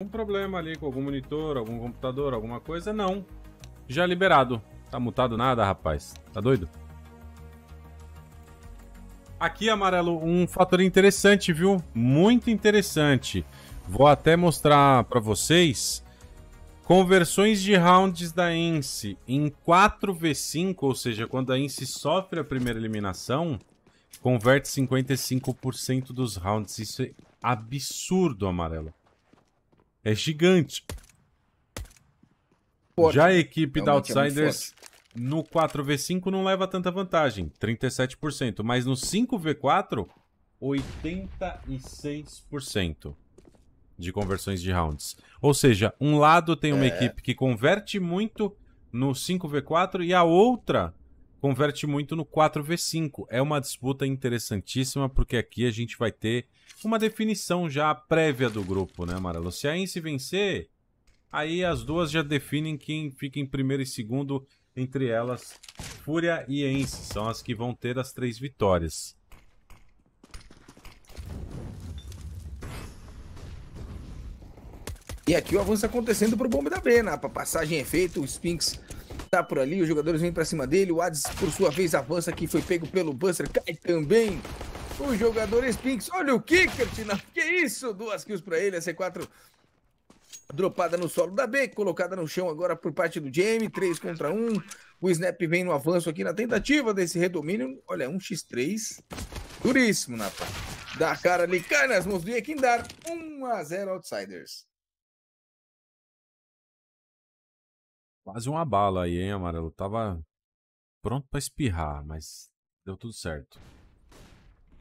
um problema ali com algum monitor, algum computador, alguma coisa, não. Já liberado. Tá mutado nada, rapaz. Tá doido? Aqui, amarelo, um fator interessante, viu? Muito interessante. Vou até mostrar para vocês conversões de rounds da Ence em 4v5, ou seja, quando a Ence sofre a primeira eliminação, converte 55% dos rounds. Isso é absurdo, amarelo é gigante. Forte. Já a né? equipe da é Outsiders é no 4v5 não leva tanta vantagem, 37%, mas no 5v4, 86% de conversões de rounds. Ou seja, um lado tem uma é. equipe que converte muito no 5v4 e a outra converte muito no 4v5. É uma disputa interessantíssima, porque aqui a gente vai ter uma definição já prévia do grupo, né, Amarelo? Se a Ence vencer, aí as duas já definem quem fica em primeiro e segundo, entre elas Fúria e Ence, são as que vão ter as três vitórias. E aqui o avanço acontecendo para o Bombe da B, né? Passagem é feita, o Sphinx tá por ali, os jogadores vêm para cima dele, o Hades por sua vez avança aqui foi pego pelo Buster, cai também. O jogador Spinks, olha o kicker, Tina, que isso? Duas kills para ele, a C4 dropada no solo da B, colocada no chão agora por parte do Jamie, 3 contra 1. O Snap vem no avanço aqui na tentativa desse redomínio. Olha, 1x3. Duríssimo, na Dá a cara ali, cai nas mãos do Yekindar. 1x0 Outsiders. Quase uma bala aí, hein, amarelo? Tava pronto para espirrar, mas deu tudo certo.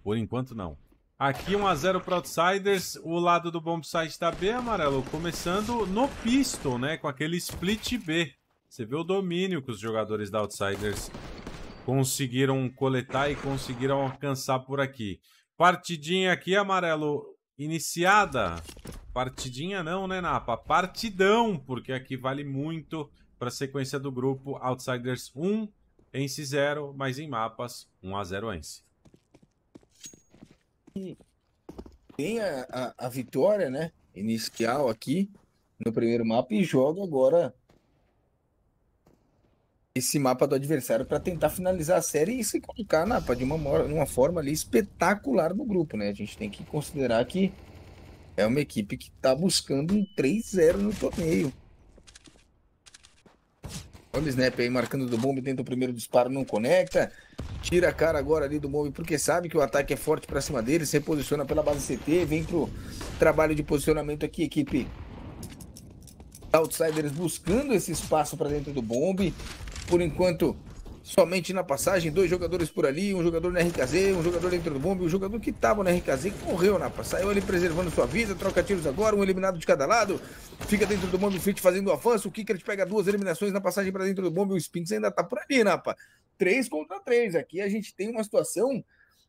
Por enquanto, não. Aqui 1x0 para Outsiders, o lado do Bombsite está B, amarelo, começando no Piston, né, com aquele split B. Você vê o domínio que os jogadores da Outsiders conseguiram coletar e conseguiram alcançar por aqui. Partidinha aqui, amarelo, iniciada. Partidinha não, né, Napa? Partidão, porque aqui vale muito para a sequência do grupo Outsiders 1, Ence 0, mas em mapas 1 a 0 Ence. Tem a, a, a vitória, né? Inicial aqui no primeiro mapa e joga agora esse mapa do adversário para tentar finalizar a série e se colocar na, de uma, uma forma ali espetacular no grupo, né? A gente tem que considerar que é uma equipe que está buscando um 3-0 no torneio. Olha o Snap aí marcando do bombe, tenta o primeiro disparo, não conecta. Tira a cara agora ali do bombe, porque sabe que o ataque é forte para cima dele. Se posiciona pela base CT, vem pro trabalho de posicionamento aqui, equipe. Outsiders buscando esse espaço para dentro do bombe. Por enquanto, somente na passagem, dois jogadores por ali, um jogador na RKZ, um jogador dentro do bombe, um jogador que estava na RKZ correu na passagem, saiu ali preservando sua vida, troca tiros agora, um eliminado de cada lado, fica dentro do bombe, o Fritz fazendo o avanço, o Kicker pega duas eliminações na passagem para dentro do bombe, o Spinks ainda tá por ali, Napa. Né, três contra três, aqui a gente tem uma situação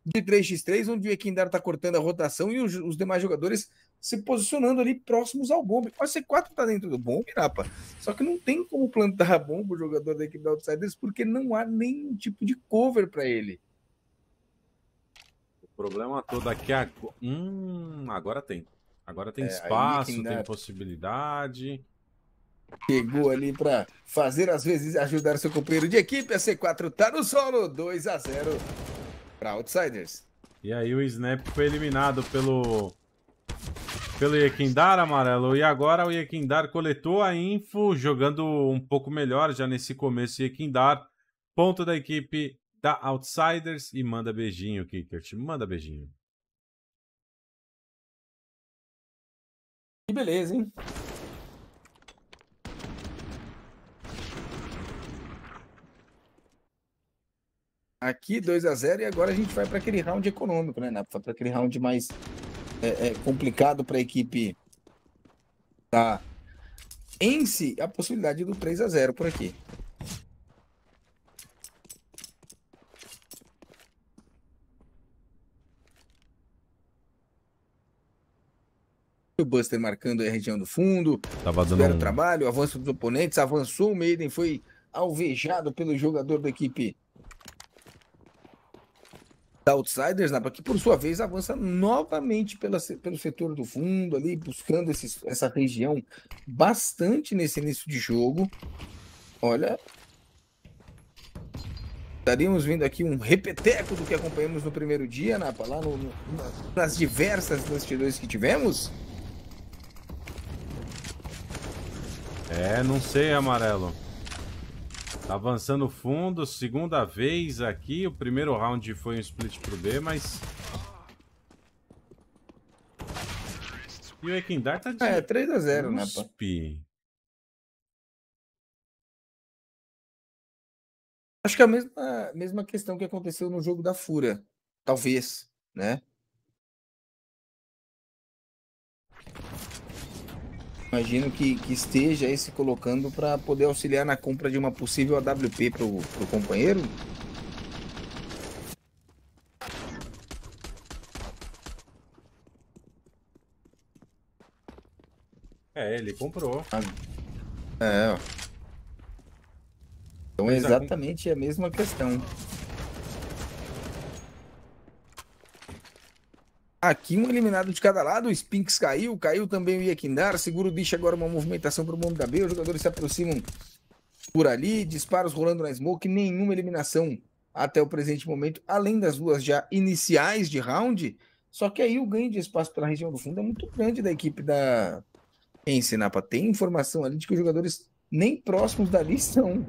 de 3x3, onde o Equindar tá cortando a rotação e os, os demais jogadores se posicionando ali próximos ao bombe. O C4 tá dentro do bombe, rapa. Só que não tem como plantar a bomba o jogador da equipe da Outsiders, porque não há nenhum tipo de cover para ele. O problema todo aqui é. Hum, agora tem. Agora tem é, é espaço, tem possibilidade. chegou ali para fazer, às vezes, ajudar seu companheiro de equipe. A C4 tá no solo. 2 a 0 para Outsiders. E aí o Snap foi eliminado pelo pelo Yekindar amarelo. E agora o Yekindar coletou a info, jogando um pouco melhor já nesse começo. Yekindar, ponto da equipe da Outsiders e manda beijinho, Kickert. Manda beijinho. Que beleza, hein? Aqui 2 a 0 e agora a gente vai para aquele round econômico, né? Para aquele round mais é, é complicado para a equipe tá Ense a possibilidade do 3 a 0 por aqui. O Buster marcando a região do fundo. Tava dando um... trabalho, avanço dos oponentes, avançou o Maiden, foi alvejado pelo jogador da equipe da Outsiders, Napa, né, que por sua vez avança novamente pela, pelo setor do fundo, ali buscando esse, essa região bastante nesse início de jogo. Olha, estaríamos vendo aqui um repeteco do que acompanhamos no primeiro dia, Napa, né, lá no, no, nas diversas lances que tivemos. É, não sei, Amarelo. Tá avançando fundo, segunda vez aqui. O primeiro round foi um split pro B, mas... E o Ekindar tá de... É, 3x0, né, pô? Acho que é a mesma, mesma questão que aconteceu no jogo da Fúria, talvez, né? Imagino que, que esteja aí se colocando para poder auxiliar na compra de uma possível AWP para o companheiro. É, ele comprou. Ah, é, ó. Então é exatamente a mesma questão. Aqui um eliminado de cada lado, o Spinks caiu, caiu também o Iekindar. segura o bicho agora uma movimentação para o mundo da B, os jogadores se aproximam por ali, disparos rolando na smoke, nenhuma eliminação até o presente momento, além das duas já iniciais de round, só que aí o ganho de espaço pela região do fundo é muito grande da equipe da Ensenapa. Tem informação ali de que os jogadores nem próximos dali estão.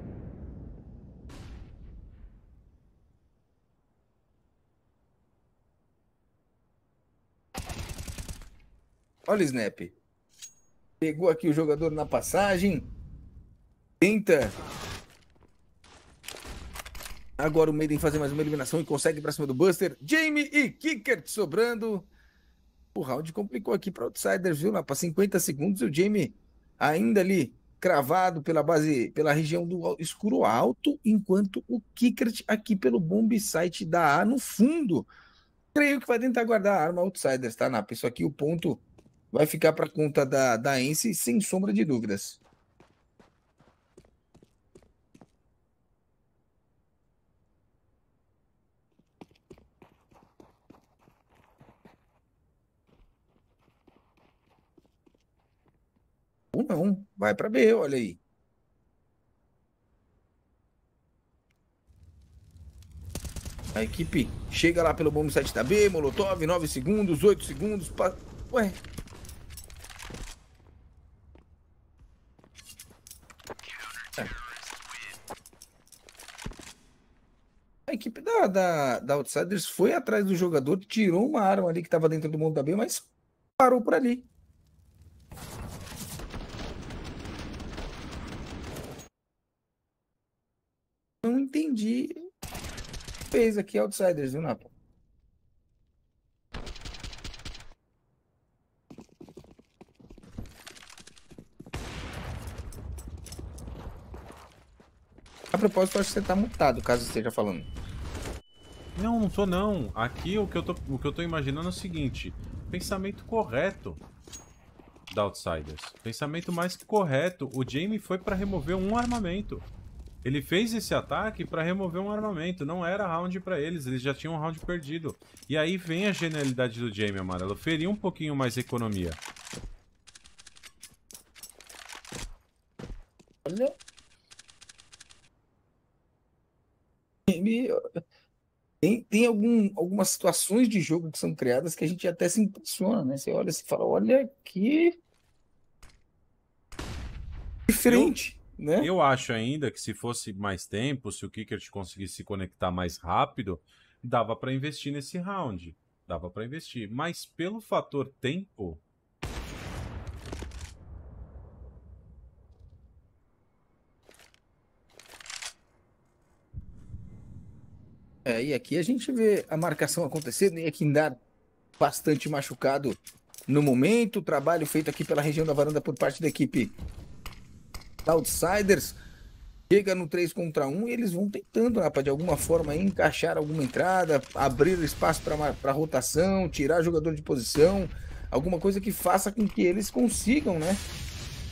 Olha o snap. Pegou aqui o jogador na passagem. Tenta. Agora o Maiden fazer mais uma eliminação e consegue para cima do Buster. Jamie e Kicker sobrando. O round complicou aqui para Outsiders, viu? Lá para 50 segundos, o Jamie ainda ali cravado pela base, pela região do escuro alto, enquanto o Kickert aqui pelo bomb site da A no fundo. Creio que vai tentar guardar a arma Outsiders, tá, Napa? Isso aqui é o ponto vai ficar para conta da, da Ence, sem sombra de dúvidas. Um a um, vai para B, olha aí. A equipe chega lá pelo bombo 7 da B, Molotov, 9 segundos, 8 segundos. Pa... Ué, equipe da, da, da Outsiders foi atrás do jogador, tirou uma arma ali que estava dentro do mundo da B, mas parou por ali. Não entendi. Fez aqui Outsiders, viu, Napa? A propósito, acho que você tá mutado, caso esteja falando. Não, não tô não. Aqui o que eu tô, o que eu tô imaginando é o seguinte. Pensamento correto da Outsiders. Pensamento mais que correto. O Jamie foi para remover um armamento. Ele fez esse ataque para remover um armamento. Não era round para eles, eles já tinham um round perdido. E aí vem a genialidade do Jamie, amarelo. Ferir um pouquinho mais a economia. Olha. Tem, tem algum, algumas situações de jogo que são criadas que a gente até se impressiona, né? Você olha e fala, olha que diferente, eu, né? Eu acho ainda que se fosse mais tempo, se o kicker te conseguisse se conectar mais rápido, dava para investir nesse round, dava para investir. Mas pelo fator tempo, É, e aqui a gente vê a marcação acontecendo, e aqui é andar bastante machucado no momento. Trabalho feito aqui pela região da varanda por parte da equipe Outsiders. Chega no 3 contra 1 e eles vão tentando, rapaz, de alguma forma encaixar alguma entrada, abrir espaço para rotação, tirar jogador de posição, alguma coisa que faça com que eles consigam, né?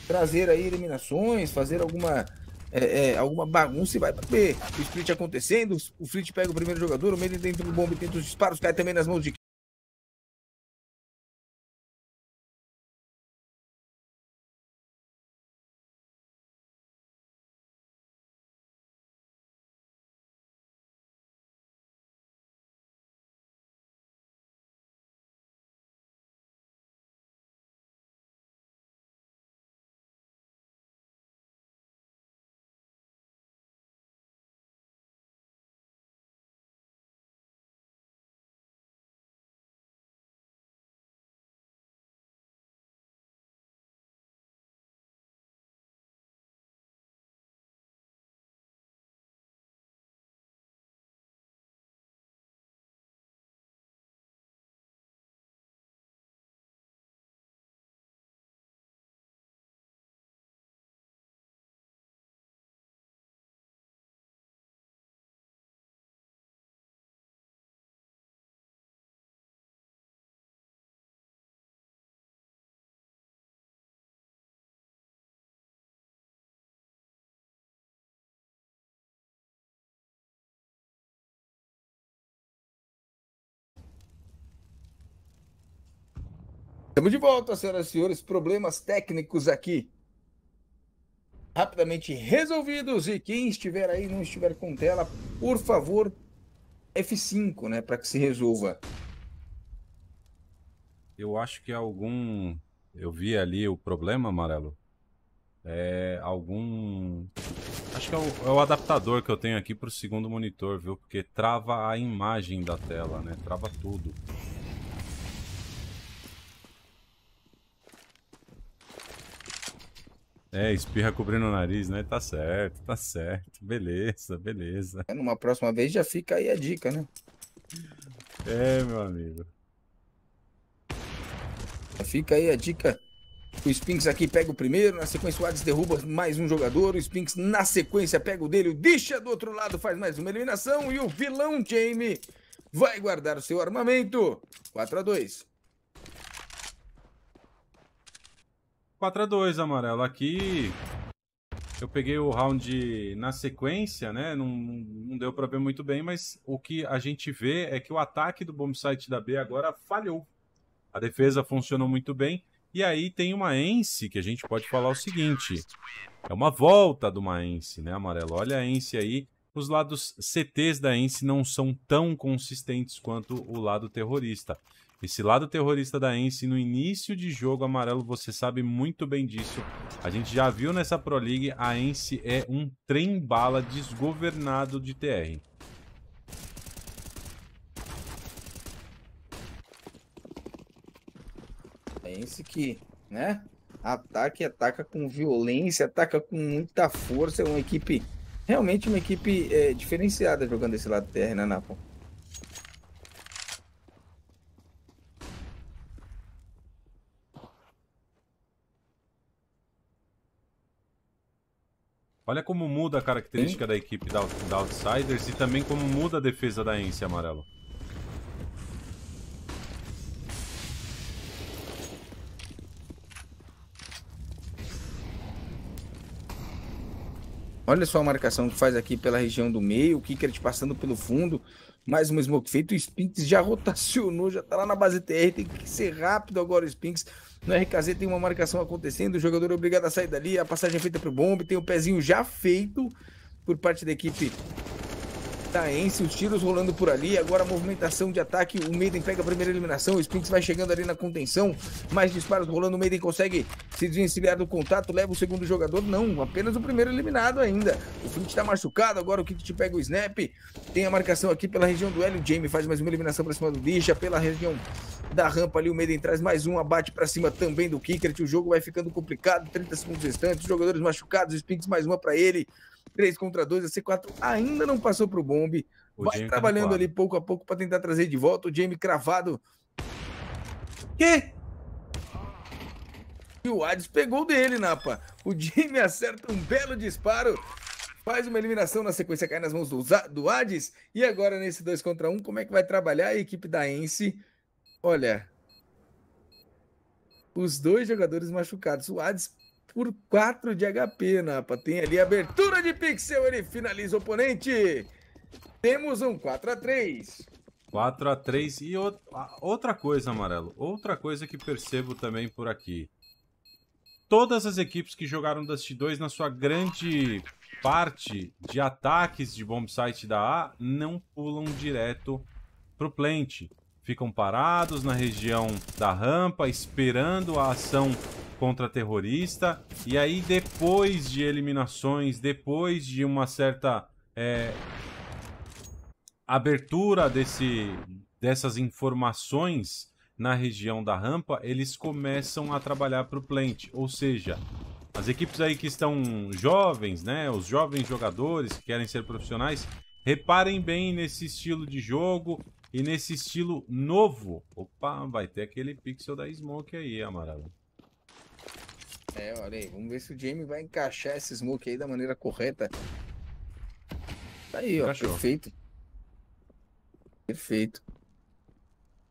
Trazer aí eliminações, fazer alguma é, é, alguma bagunça e vai ter. O split acontecendo, o split pega o primeiro jogador, o meio dentro do bomba dentro tenta os disparos, cai também nas mãos de Estamos de volta, senhoras e senhores. Problemas técnicos aqui. Rapidamente resolvidos. E quem estiver aí não estiver com tela, por favor, F5, né? Para que se resolva. Eu acho que algum. Eu vi ali o problema, amarelo. É algum. Acho que é o, é o adaptador que eu tenho aqui para o segundo monitor, viu? Porque trava a imagem da tela, né? Trava tudo. É, espirra cobrindo o nariz, né? Tá certo, tá certo. Beleza, beleza. É, numa próxima vez já fica aí a dica, né? É, meu amigo. Fica aí a dica. O Spinks aqui pega o primeiro, na sequência o Hades derruba mais um jogador, o Spinks na sequência pega o dele, o Disha do outro lado faz mais uma eliminação e o vilão Jamie vai guardar o seu armamento. 4 a 2 4x2, amarelo. Aqui eu peguei o round na sequência, né? Não, não deu para ver muito bem, mas o que a gente vê é que o ataque do bombsite da B agora falhou. A defesa funcionou muito bem. E aí tem uma Ence que a gente pode falar o seguinte: é uma volta do uma Ence, né, amarelo? Olha a Ence aí. Os lados CTs da Ence não são tão consistentes quanto o lado terrorista. Esse lado terrorista da Ence no início de jogo amarelo, você sabe muito bem disso. A gente já viu nessa Pro League, a Ence é um trem-bala desgovernado de TR. A é Ence que, né, e ataca com violência, ataca com muita força, é uma equipe, realmente uma equipe é, diferenciada jogando esse lado TR, né, Napo? Olha como muda a característica da equipe da, da, Outsiders e também como muda a defesa da Ence amarelo. Olha só a marcação que faz aqui pela região do meio, o te passando pelo fundo mais uma smoke feita. O Spinks já rotacionou, já tá lá na base TR, tem que ser rápido agora o Spinks. No RKZ tem uma marcação acontecendo, o jogador é obrigado a sair dali, a passagem é feita pro bombe, tem o pezinho já feito por parte da equipe Itaense, os tiros rolando por ali, agora a movimentação de ataque, o Maiden pega a primeira eliminação, o Spinks vai chegando ali na contenção, mais disparos rolando, o Maiden consegue se desvencilhar do contato, leva o segundo jogador, não, apenas o primeiro eliminado ainda, o Flint tá machucado, agora o te pega o snap, tem a marcação aqui pela região do L, o Jamie faz mais uma eliminação pra cima do Disha, pela região da rampa ali, o Maiden traz mais um abate para cima também do Kickert, o jogo vai ficando complicado, 30 segundos restantes, os jogadores machucados, o Spinks mais uma para ele, 3 contra 2, a C4 ainda não passou para o Bombe. Vai Jamie tá trabalhando ali pouco a pouco para tentar trazer de volta o Jamie cravado. Que? E o Hades pegou dele, Napa. O Jamie acerta um belo disparo. Faz uma eliminação na sequência, cai nas mãos do, do Hades. E agora, nesse 2 contra 1, um, como é que vai trabalhar a equipe da Ence? Olha, os dois jogadores machucados. O Hades por 4 de HP, Napa. Tem ali abertura de pixel, ele finaliza o oponente. Temos um 4 a 3 4 a 3 E outra coisa, Amarelo, outra coisa que percebo também por aqui. Todas as equipes que jogaram Dust 2, na sua grande parte de ataques de bombsite da A, não pulam direto pro plant. Ficam parados na região da rampa, esperando a ação contra-terrorista. E aí, depois de eliminações, depois de uma certa é, abertura desse, dessas informações na região da rampa, eles começam a trabalhar para o plant. Ou seja, as equipes aí que estão jovens, né, os jovens jogadores que querem ser profissionais, reparem bem nesse estilo de jogo, e nesse estilo novo. Opa, vai ter aquele pixel da Smoke aí, Amarelo. É, olha aí, vamos ver se o Jamie vai encaixar esse smoke aí da maneira correta. Tá aí, Encaixou. ó, perfeito. Perfeito.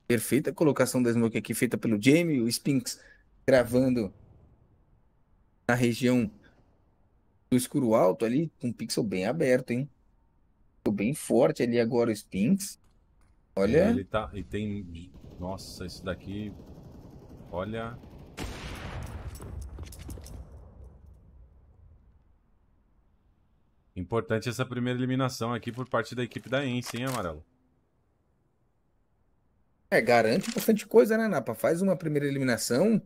Perfeita colocação da smoke aqui, feita pelo Jamie, o Spinks gravando na região do escuro alto ali, com um pixel bem aberto, hein? Ficou bem forte ali agora o Spinks. Olha. É, ele tá. E tem. Nossa, esse daqui. Olha. Importante essa primeira eliminação aqui por parte da equipe da Ence, hein, Amarelo? É, garante bastante coisa, né, Napa? Faz uma primeira eliminação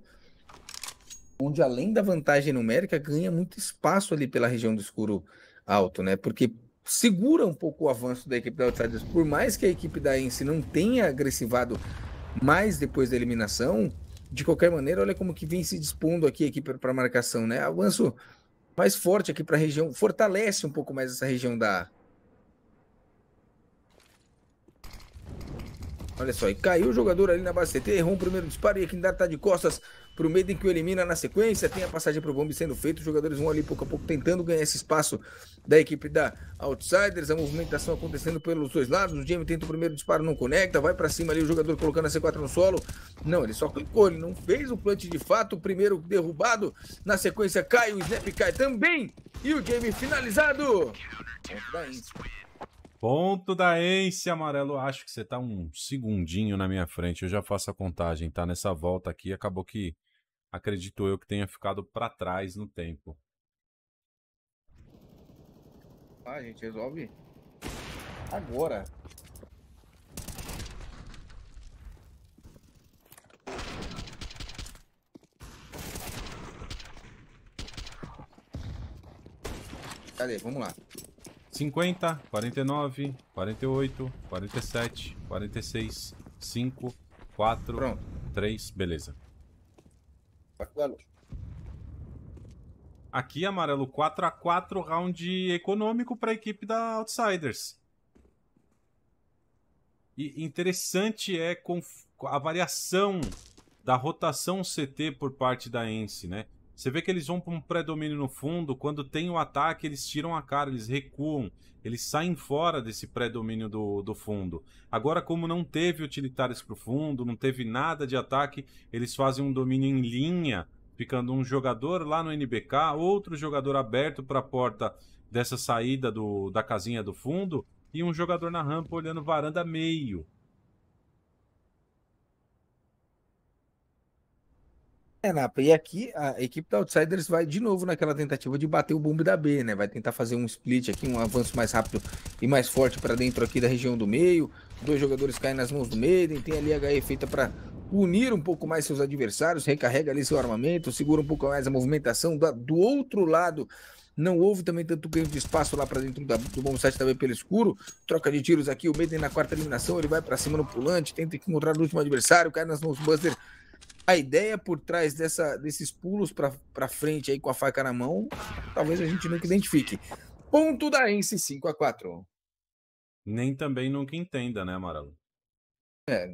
onde, além da vantagem numérica, ganha muito espaço ali pela região do escuro alto, né? Porque segura um pouco o avanço da equipe da Outsiders. Por mais que a equipe da Ence não tenha agressivado mais depois da eliminação, de qualquer maneira, olha como que vem se dispondo aqui a equipe para marcação, né? Avanço mais forte aqui para a região, fortalece um pouco mais essa região da Olha só, e caiu o jogador ali na base CT, errou o primeiro disparo e aqui ainda tá de costas pro o Maiden que o elimina na sequência. Tem a passagem para o bombe sendo feita. Os jogadores vão ali pouco a pouco tentando ganhar esse espaço da equipe da Outsiders. A movimentação acontecendo pelos dois lados. O Jamie tenta o primeiro disparo, não conecta. Vai para cima ali o jogador colocando a C4 no solo. Não, ele só clicou, ele não fez o plant de fato. O primeiro derrubado. Na sequência cai, o Snap cai também. E o Jamie finalizado. Ponto da Ence. Ponto da Ence, Amarelo. Acho que você tá um segundinho na minha frente. Eu já faço a contagem, tá? Nessa volta aqui, acabou que acredito eu que tenha ficado para trás no tempo. Ah, a gente resolve agora. Cadê? Vamos lá. 50, 49, 48, 47, 46, 5, 4, Pronto. 3, beleza. Aqui, amarelo, 4 a 4 round econômico para a equipe da Outsiders. E interessante é a variação da rotação CT por parte da Ence, né? Você vê que eles vão para um predomínio no fundo, quando tem o um ataque, eles tiram a cara, eles recuam, eles saem fora desse predomínio do, do fundo. Agora, como não teve utilitários para o fundo, não teve nada de ataque, eles fazem um domínio em linha, ficando um jogador lá no NBK, outro jogador aberto para a porta dessa saída do, da casinha do fundo e um jogador na rampa olhando varanda meio. É, Napa, e aqui a equipe da Outsiders vai de novo naquela tentativa de bater o bombe da B, né? Vai tentar fazer um split aqui, um avanço mais rápido e mais forte para dentro aqui da região do meio. Dois jogadores caem nas mãos do Meiden, tem ali a HE feita para unir um pouco mais seus adversários, recarrega ali seu armamento, segura um pouco mais a movimentação. Do outro lado, não houve também tanto ganho de espaço lá para dentro da, do bom site também pelo escuro. Troca de tiros aqui, o Maiden na quarta eliminação, ele vai para cima no pulante, tenta encontrar o último adversário, cai nas mãos do Buster a ideia por trás dessa, desses pulos para frente aí com a faca na mão, talvez a gente nunca identifique. Ponto da Ence 5 a 4 Nem também nunca entenda, né, Amarelo? É.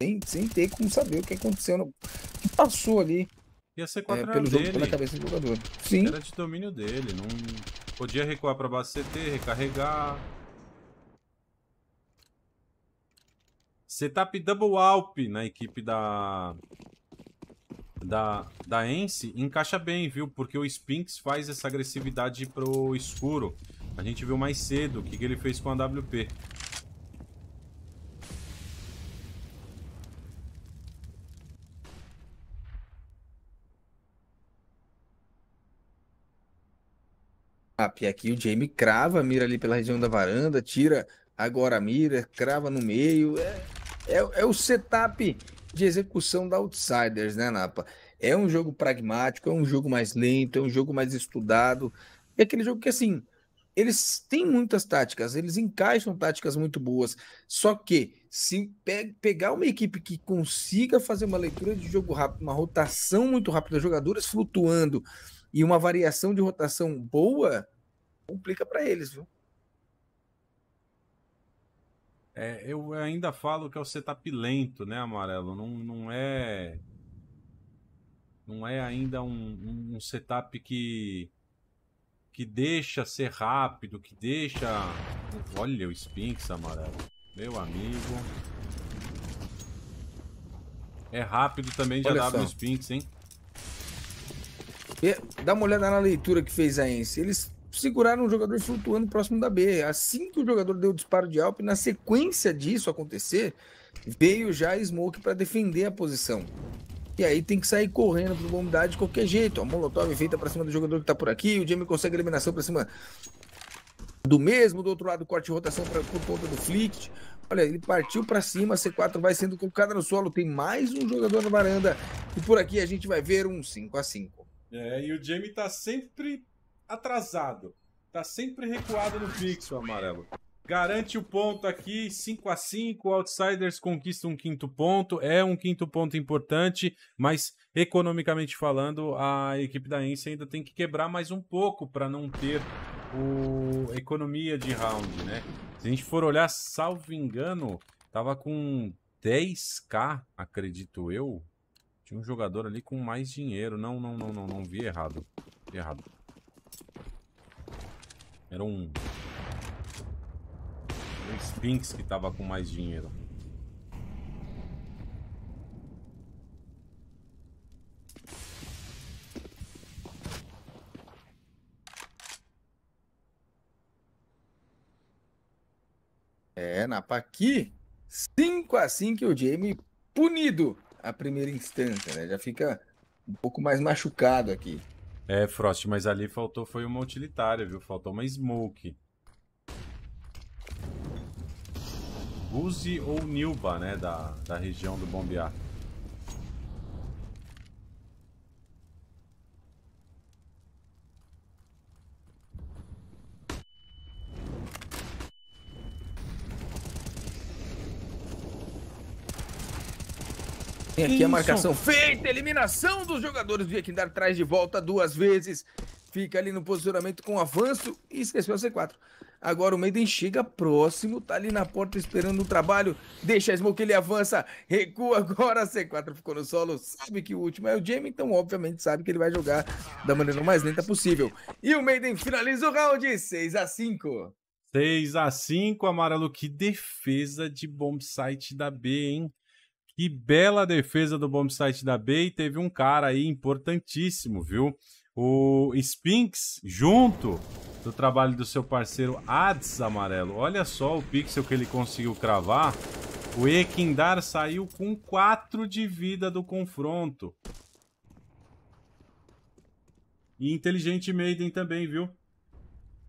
Sem, sem ter como saber o que aconteceu, o que passou ali. Ia ser 4 é, pelo jogo, pela cabeça do jogador. Sim. Era de domínio dele, não podia recuar para base CT, recarregar. Setup Double Alp na equipe da, da, da Ence encaixa bem, viu? Porque o Spinks faz essa agressividade pro escuro. A gente viu mais cedo o que, que ele fez com a WP. Ah, e aqui o Jamie crava a mira ali pela região da varanda, tira agora a mira, crava no meio. É... É, é o setup de execução da Outsiders, né, Napa? É um jogo pragmático, é um jogo mais lento, é um jogo mais estudado. É aquele jogo que, assim, eles têm muitas táticas, eles encaixam táticas muito boas. Só que se pe pegar uma equipe que consiga fazer uma leitura de jogo rápido, uma rotação muito rápida, jogadores flutuando e uma variação de rotação boa, complica para eles, viu? É, eu ainda falo que é o setup lento, né, Amarelo? Não, não é. Não é ainda um, um, um setup que. que deixa ser rápido, que deixa. Olha o Sphinx, Amarelo. Meu amigo. É rápido também de dá AW só. Sphinx, hein? E, dá uma olhada na leitura que fez a Ence. Eles seguraram um jogador flutuando próximo da B. Assim que o jogador deu o disparo de Alp, na sequência disso acontecer, veio já Smoke para defender a posição. E aí tem que sair correndo pro Bombidade de qualquer jeito. A Molotov feita para cima do jogador que está por aqui, o Jamie consegue eliminação para cima do mesmo, do outro lado, corte de rotação para por conta do Flick. Olha, ele partiu para cima, a C4 vai sendo colocada no solo, tem mais um jogador na varanda. E por aqui a gente vai ver um 5 a 5 É, e o Jamie está sempre atrasado. Tá sempre recuado no pixel, amarelo. Garante o ponto aqui, 5 a 5 Outsiders conquista um quinto ponto. É um quinto ponto importante, mas economicamente falando, a equipe da Ence ainda tem que quebrar mais um pouco para não ter o economia de round, né? Se a gente for olhar, salvo engano, tava com 10k, acredito eu. Tinha um jogador ali com mais dinheiro. Não, não, não, não, não vi errado. Vi errado. Era um... Um Sphinx que tava com mais dinheiro. É, na Paqui, 5 a 5 o Jamie punido a primeira instância, né? Já fica um pouco mais machucado aqui. É, Frost, mas ali faltou foi uma utilitária, viu? Faltou uma Smoke. Guzi ou Nilba, né? Da, da região do Bombear. Tem aqui Isso. a marcação feita, eliminação dos jogadores O Jequindar, traz de volta duas vezes. Fica ali no posicionamento com avanço e esqueceu a C4. Agora o Maiden chega próximo, tá ali na porta esperando o trabalho. Deixa a Smoke, ele avança, recua agora. A C4 ficou no solo, sabe que o último é o Jamie, então obviamente sabe que ele vai jogar da maneira mais lenta possível. E o Maiden finaliza o round 6 a 5 6 a 5 Amarelo, que defesa de bombsite da B, hein? Que bela defesa do bomb site da B e teve um cara aí importantíssimo, viu? O Spinks, junto do trabalho do seu parceiro Ads Amarelo. Olha só o pixel que ele conseguiu cravar. O Ekindar saiu com 4 de vida do confronto. E inteligente Maiden também, viu?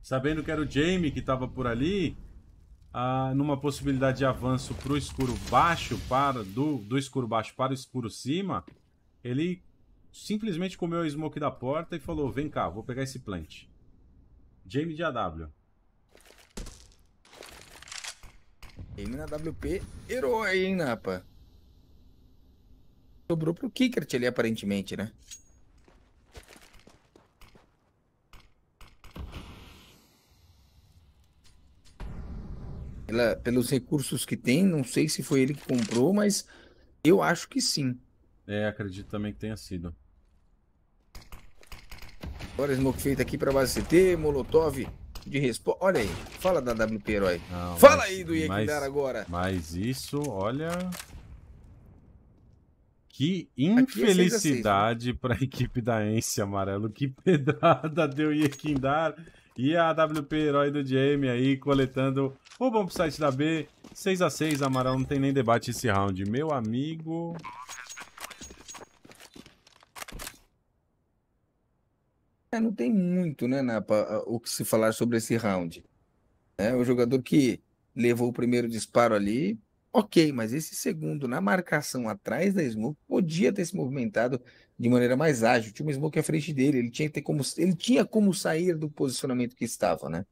Sabendo que era o Jamie que estava por ali, ah, numa possibilidade de avanço para o escuro baixo, para do, do escuro baixo para o escuro cima, ele simplesmente comeu a smoke da porta e falou, vem cá, vou pegar esse plant. Jamie de AW. Jamie na WP, herói, hein, Napa? Sobrou pro Kickert ali, aparentemente, né? pela, pelos recursos que tem. Não sei se foi ele que comprou, mas eu acho que sim. É, acredito também que tenha sido. Agora smoke feito aqui para base CT, Molotov de resposta. Olha aí, fala da WP Herói. Não, fala mas, aí do Iekindar agora. Mas isso, olha. Que é né? infelicidade é para a equipe da Ence Amarelo. Que pedrada deu Yekindar. E a WP Herói do Jamie aí, coletando o bom pro site da B. 6x6, Amaral, não tem nem debate esse round. Meu amigo... É, não tem muito, né, Napa, o que se falar sobre esse round. É, o jogador que levou o primeiro disparo ali Ok, mas esse segundo na marcação atrás da Smoke podia ter se movimentado de maneira mais ágil. Tinha uma Smoke à frente dele, ele tinha, como, ele tinha como sair do posicionamento que estava, né?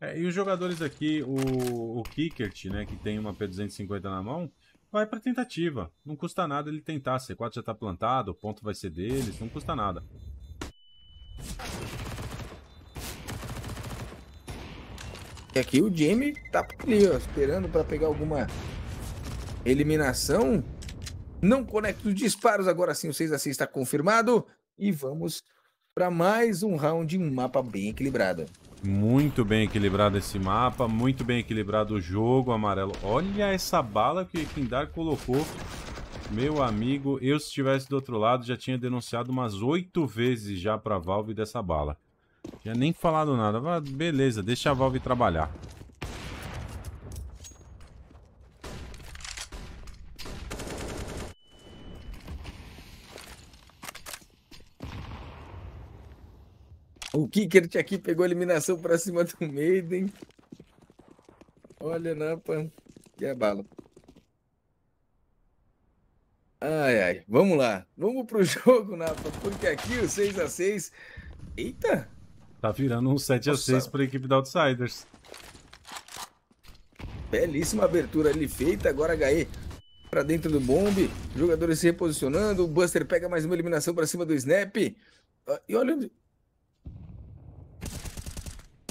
É, e os jogadores aqui, o, o Kickert, né, que tem uma P250 na mão, vai para tentativa. Não custa nada ele tentar. C4 já está plantado, o ponto vai ser deles, não custa nada. E aqui o Jamie tá ali, ó, esperando para pegar alguma eliminação. Não conecta os disparos, agora sim o 6 a 6 está confirmado. E vamos para mais um round de um mapa bem equilibrado. Muito bem equilibrado esse mapa, muito bem equilibrado o jogo, amarelo. Olha essa bala que o Kindar colocou. Meu amigo, eu se estivesse do outro lado já tinha denunciado umas oito vezes já para Valve dessa bala já nem falado nada. beleza, deixa a Valve trabalhar. O Kicker aqui pegou eliminação pra cima do Maiden. Olha, Napa. Né, que é bala. Ai, ai. Vamos lá. Vamos pro jogo, Napa. Porque aqui o 6x6. Eita! Tá virando um 7 a 6 para a equipe da Outsiders. Belíssima abertura ali feita, agora HE para dentro do bombe, jogadores se reposicionando, o Buster pega mais uma eliminação para cima do Snap. Ah, e olha onde...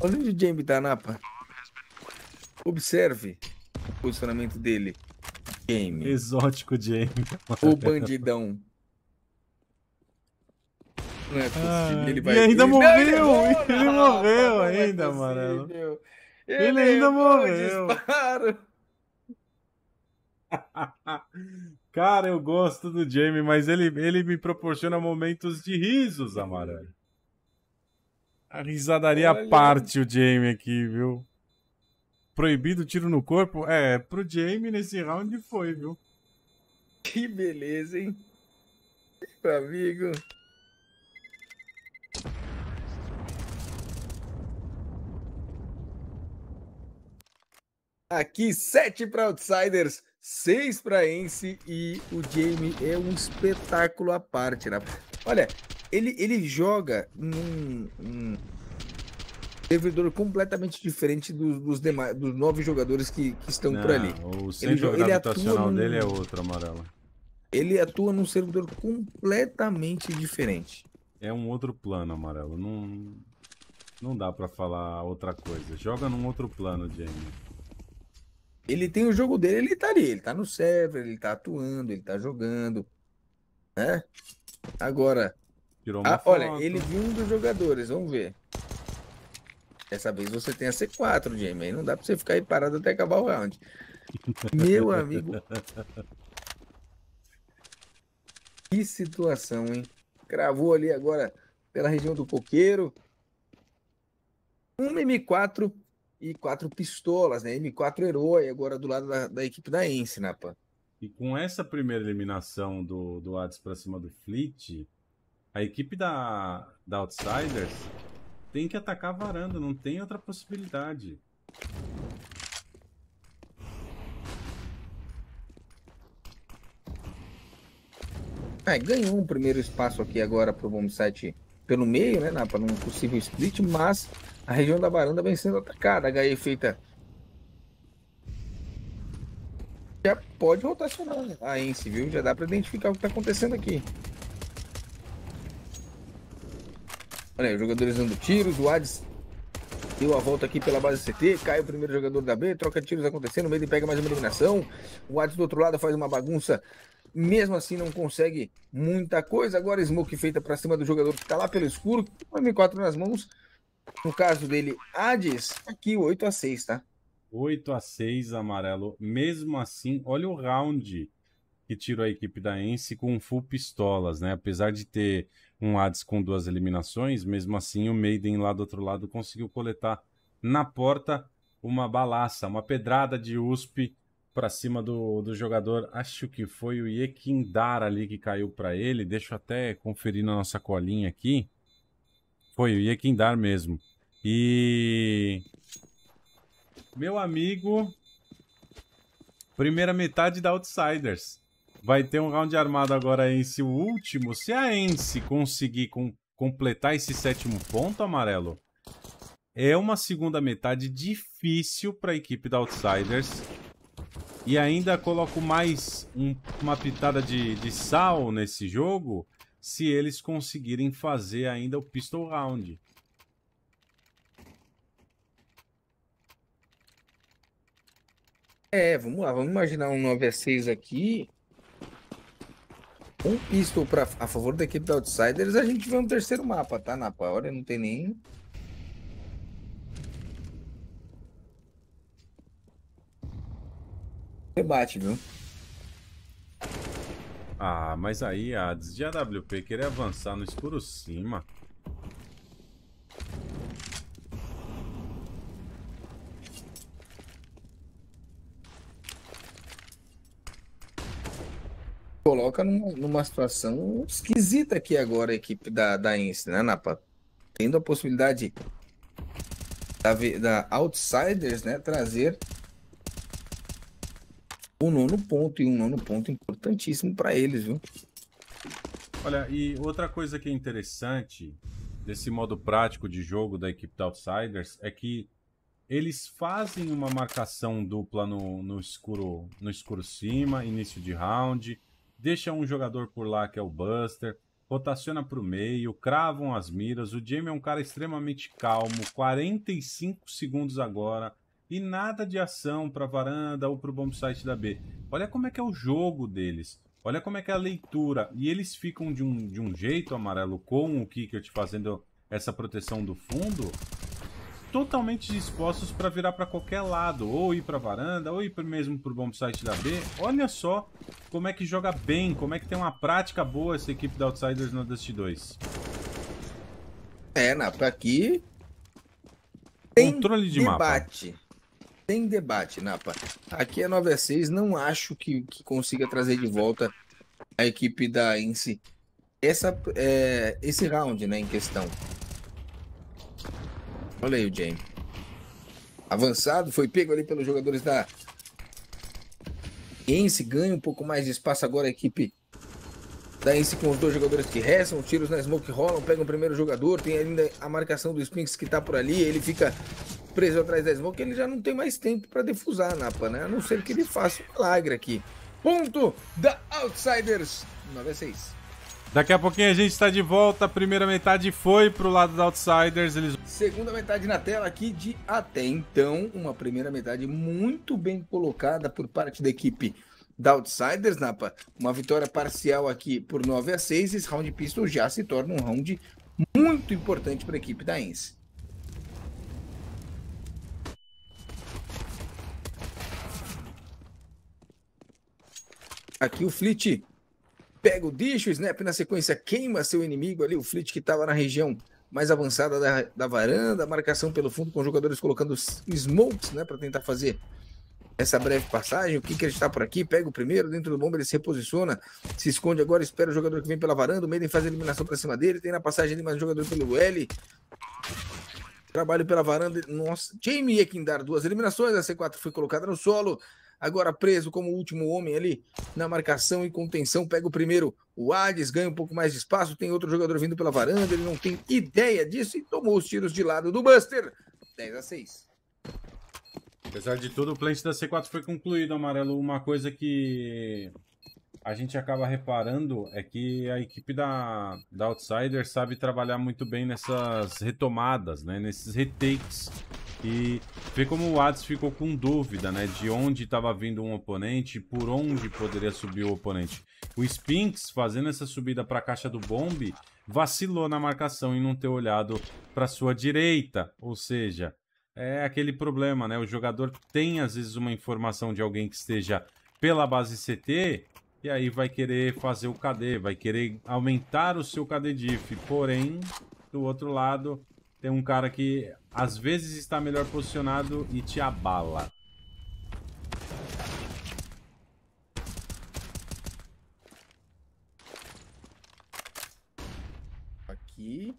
Olha onde o Jamie tá, Napa. Observe o posicionamento dele. Jamie. Exótico Jamie. O bandidão. Não é possível, ah, ele vai. E ainda morreu! Ele, é ele morreu, ele morreu ainda, é mano. Ele, ele ainda morreu. Cara, eu gosto do Jamie, mas ele, ele me proporciona momentos de risos, Amaral. A risadaria Olha. parte o Jamie aqui, viu? Proibido tiro no corpo? É, pro Jamie nesse round foi, viu? Que beleza, hein? Meu amigo. aqui, 7 para Outsiders, 6 para Ence e o Jamie é um espetáculo à parte, né? Olha, ele, ele joga num, num servidor completamente diferente dos, dos, demais, dos nove jogadores que, que estão Não, por ali. O centro ele, gravitacional ele dele é num, é outro, amarelo. Ele atua num servidor completamente diferente. É um outro plano, amarelo. Não, não dá para falar outra coisa. Joga num outro plano, Jamie ele tem o jogo dele, ele tá ali, ele tá no server, ele tá atuando, ele tá jogando, né? Agora, a, olha, ele viu um dos jogadores, vamos ver. Dessa vez você tem a C4, Jamie, aí não dá pra você ficar aí parado até acabar o round. Meu amigo. Que situação, hein? Cravou ali agora pela região do coqueiro. Um M4 e quatro pistolas, né? M4 Herói, agora do lado da, da equipe da Ence, né, pá? E com essa primeira eliminação do, do Hades pra cima do Fleet, a equipe da, da Outsiders tem que atacar a varanda, não tem outra possibilidade. É, ganhou um primeiro espaço aqui agora pro Bombsite pelo meio, né, Napa? Num possível split, mas a região da varanda vem sendo atacada. A HE feita. Já pode rotacionar né? aí a viu? Já dá pra identificar o que tá acontecendo aqui. Olha aí, os jogadores dando tiros. O Hades deu a volta aqui pela base CT. Cai o primeiro jogador da B. Troca de tiros acontecendo. O Meiden pega mais uma eliminação. O Hades do outro lado faz uma bagunça mesmo assim não consegue muita coisa. Agora, smoke feita para cima do jogador que está lá pelo escuro, com M4 nas mãos, no caso dele, Hades, aqui 8 a 6 tá? 8 a 6 amarelo. Mesmo assim, olha o round que tirou a equipe da Ence com full pistolas, né? Apesar de ter um Hades com duas eliminações, mesmo assim o Maiden lá do outro lado conseguiu coletar na porta uma balaça, uma pedrada de USP para cima do, do jogador. Acho que foi o Yekindar ali que caiu para ele. Deixa eu até conferir na nossa colinha aqui. Foi, o Yequindar mesmo. E... Meu amigo... Primeira metade da Outsiders. Vai ter um round armado agora, Ence, o último. Se a Ence conseguir com, completar esse sétimo ponto, Amarelo, é uma segunda metade difícil para a equipe da Outsiders. E ainda coloco mais um, uma pitada de, de sal nesse jogo, se eles conseguirem fazer ainda o pistol round. É, vamos lá, vamos imaginar um 9 a 6 aqui. Um pistol pra, a favor da equipe da Outsiders, a gente vê um terceiro mapa, tá, Napa? Olha, não tem nem... Debate, viu? Ah, mas aí, Hades, de AWP querer avançar no escuro cima. Coloca numa, situação esquisita aqui agora a equipe da, da Ince, né, Napa? Tendo a possibilidade da, da Outsiders, né, trazer o nono ponto, e um nono ponto importantíssimo para eles, viu? Olha, e outra coisa que é interessante desse modo prático de jogo da equipe da Outsiders é que eles fazem uma marcação dupla no, no escuro no escuro cima, início de round, deixa um jogador por lá que é o Buster, rotaciona para o meio, cravam as miras. O Jamie é um cara extremamente calmo, 45 segundos agora, e nada de ação para varanda ou para o bom site da B. Olha como é que é o jogo deles. Olha como é que é a leitura. E eles ficam de um, de um jeito, amarelo, com o te fazendo essa proteção do fundo, totalmente dispostos para virar para qualquer lado, ou ir para varanda, ou ir mesmo para o bom site da B. Olha só como é que joga bem, como é que tem uma prática boa essa equipe da Outsiders no Dust 2. É, Napa, aqui tem controle de debate. mapa. Sem debate, Napa. Aqui é 9 a 6 não acho que, que consiga trazer de volta a equipe da Ince essa, é, esse round né, em questão. Olha aí o James. Avançado, foi pego ali pelos jogadores da Ence ganha um pouco mais de espaço agora a equipe da Ence com os dois jogadores que restam, tiros na smoke rolam, pega o primeiro jogador, tem ainda a marcação do Spinks que tá por ali, ele fica preso atrás da Smoke, ele já não tem mais tempo para defusar a Napa, né? A não ser que ele faça um milagre aqui. Ponto da Outsiders 9 a 6. Daqui a pouquinho a gente está de volta. A primeira metade foi pro lado da Outsiders. Eles... Segunda metade na tela aqui de até então. Uma primeira metade muito bem colocada por parte da equipe da Outsiders, Napa. Uma vitória parcial aqui por 9 a 6. Esse round pistol já se torna um round muito importante para a equipe da Ence. Aqui o Flit pega o bicho, o Snap na sequência queima seu inimigo ali, o Flit que estava na região mais avançada da, da varanda, marcação pelo fundo com jogadores colocando smokes, né, para tentar fazer essa breve passagem. O que que ele está por aqui, pega o primeiro, dentro do bomba ele se reposiciona, se esconde agora, espera o jogador que vem pela varanda. O Maiden faz a eliminação para cima dele, tem na passagem ali mais um jogador pelo L. Trabalho pela varanda. Nossa, Jamie Ekindar, duas eliminações. A C4 foi colocada no solo agora preso como último homem ali na marcação e contenção, pega o primeiro, o Hades ganha um pouco mais de espaço, tem outro jogador vindo pela varanda, ele não tem ideia disso e tomou os tiros de lado do Buster, 10 a 6. Apesar de tudo, o plant da C4 foi concluído, Amarelo. Uma coisa que a gente acaba reparando é que a equipe da, da Outsider sabe trabalhar muito bem nessas retomadas, né? nesses retakes e vê como o Hades ficou com dúvida, né? De onde estava vindo um oponente, por onde poderia subir o oponente. O Spinks, fazendo essa subida para a caixa do bombe, vacilou na marcação e não ter olhado para sua direita. Ou seja, é aquele problema, né? O jogador tem, às vezes, uma informação de alguém que esteja pela base CT e aí vai querer fazer o KD, vai querer aumentar o seu KD diff. Porém, do outro lado, tem um cara que às vezes está melhor posicionado e te abala. Aqui.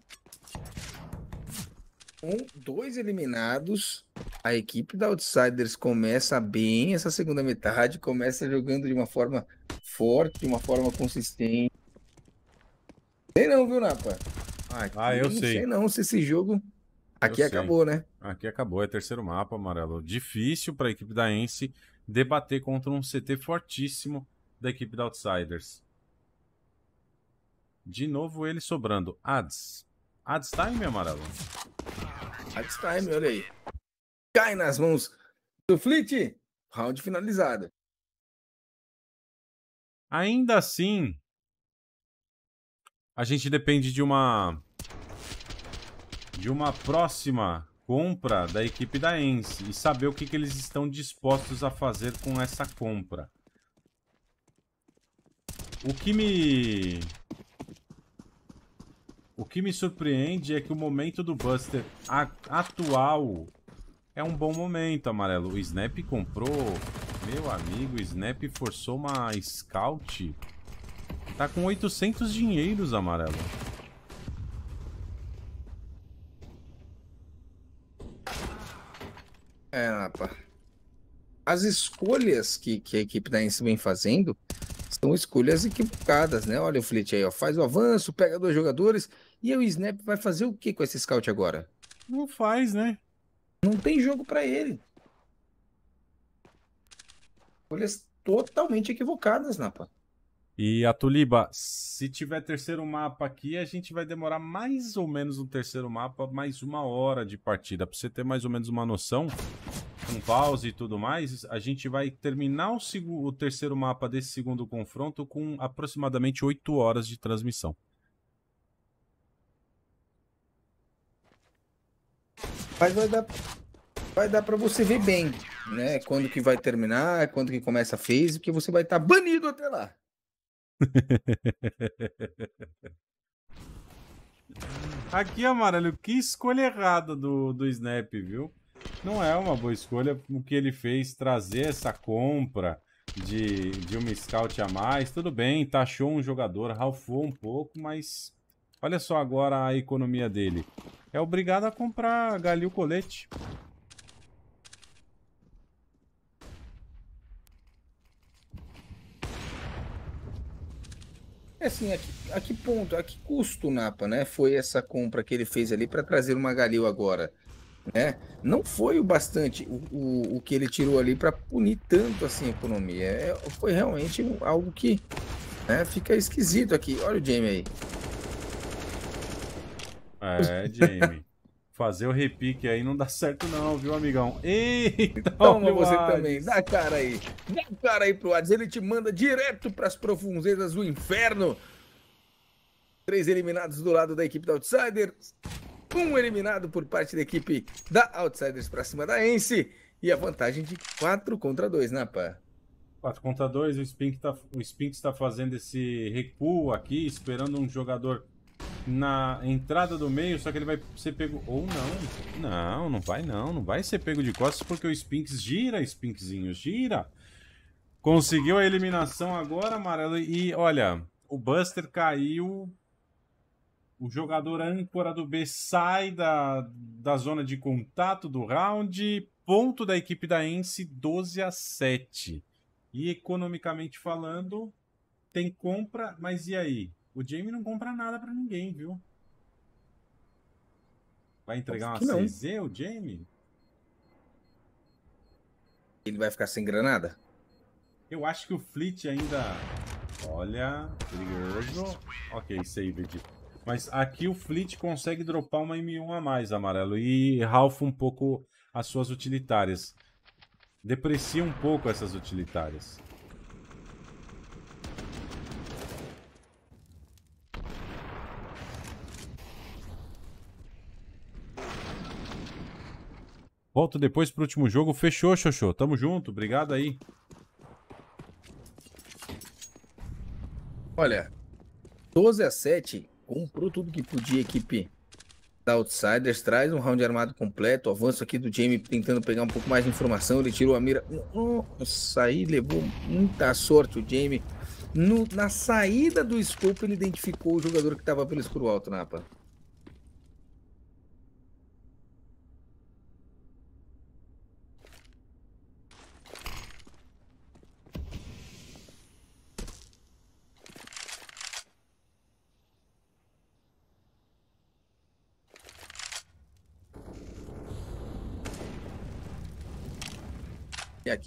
Um, dois eliminados. A equipe da Outsiders começa bem essa segunda metade, começa jogando de uma forma forte, de uma forma consistente. Tem não, viu, Napa? Aqui, ah, eu, eu não sei. sei não se esse jogo. Aqui acabou, né? Aqui acabou, é terceiro mapa, amarelo. Difícil para a equipe da Ence debater contra um CT fortíssimo da equipe da Outsiders. De novo ele sobrando. Ads. Ads time, amarelo. Ads time, olha aí. Cai nas mãos do Fleet. Round finalizado. Ainda assim, a gente depende de uma... De uma próxima compra da equipe da ENSE e saber o que, que eles estão dispostos a fazer com essa compra. O que me... O que me surpreende é que o momento do Buster atual é um bom momento, Amarelo. O Snap comprou... Meu amigo, o Snap forçou uma Scout Tá com 800 dinheiros, amarelo. É, rapaz. As escolhas que, que a equipe da Ence vem fazendo são escolhas equivocadas, né? Olha o Flit aí, ó. Faz o avanço, pega dois jogadores. E o Snap vai fazer o que com esse scout agora? Não faz, né? Não tem jogo para ele. Escolhas totalmente equivocadas, Napa. E a Tuliba, se tiver terceiro mapa aqui, a gente vai demorar mais ou menos um terceiro mapa, mais uma hora de partida. Pra você ter mais ou menos uma noção, com pause e tudo mais, a gente vai terminar o, o terceiro mapa desse segundo confronto com aproximadamente oito horas de transmissão. Mas vai dar, vai dar pra você ver bem, né? Quando que vai terminar, quando que começa a phase, porque você vai estar tá banido até lá. Aqui, amarelo, que escolha errada do, do Snap, viu? Não é uma boa escolha o que ele fez, trazer essa compra de, de uma scout a mais. Tudo bem, taxou um jogador, ralfou um pouco, mas olha só agora a economia dele. É obrigado a comprar galil colete. assim, a que, a que ponto, a que custo, Napa, né? Foi essa compra que ele fez ali para trazer uma Galil agora? Né? Não foi o bastante o, o, o que ele tirou ali para punir tanto assim a economia. É, foi realmente algo que né, fica esquisito aqui. Olha o Jamie aí. É, Jamie. Fazer o repique aí não dá certo não, viu, amigão? Eita, então, Toma você Hades. também, dá cara aí. Dá cara aí pro Hades, ele te manda direto pras profundezas do inferno. Três eliminados do lado da equipe da Outsider. Um eliminado por parte da equipe da Outsiders pra cima da Ence. E a vantagem de 4 contra 2, né, pá? 4 contra 2, o tá, o Spink está fazendo esse recuo aqui, esperando um jogador na entrada do meio, só que ele vai ser pego... Ou não. Não, não vai não. Não vai ser pego de costas porque o Spinks gira, Spinkzinho, gira. Conseguiu a eliminação agora, amarelo. E olha, o Buster caiu. O jogador âncora do B sai da, da zona de contato do round. Ponto da equipe da Ence, 12 a 7. E economicamente falando, tem compra, mas e aí? O Jamie não compra nada para ninguém, viu? Vai entregar uma CZ, o Jamie? Ele vai ficar sem granada? Eu acho que o Fleet ainda... Olha, perigoso. Ok, saved. Mas aqui o Fleet consegue dropar uma M1 a mais, amarelo. E Ralph um pouco as suas utilitárias. Deprecia um pouco essas utilitárias. Volto depois pro último jogo. Fechou, Xoxô. Tamo junto. Obrigado aí. Olha, 12 a 7, comprou tudo que podia equipe da Outsiders, traz um round armado completo, avanço aqui do Jamie tentando pegar um pouco mais de informação, ele tirou a mira, nossa, aí levou muita sorte o Jamie, no, na saída do scope ele identificou o jogador que estava pelo escuro alto, Napa.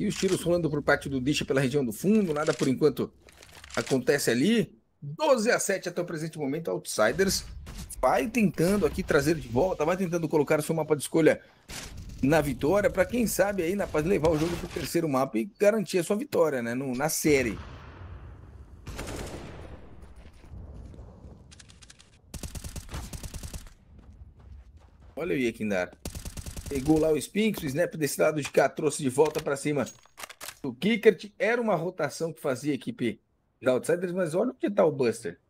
aqui os tiros rolando por parte do Disha pela região do fundo, nada por enquanto acontece ali. 12 a 7 até o presente momento, Outsiders vai tentando aqui trazer de volta, vai tentando colocar seu mapa de escolha na vitória, para quem sabe aí na levar o jogo para o terceiro mapa e garantir a sua vitória, né, no, na série. Olha o Yekindar. Pegou lá o Spinks, o né, Snap desse lado de cá trouxe de volta para cima do Kickert. Era uma rotação que fazia a equipe da Outsiders, mas olha onde está o Buster.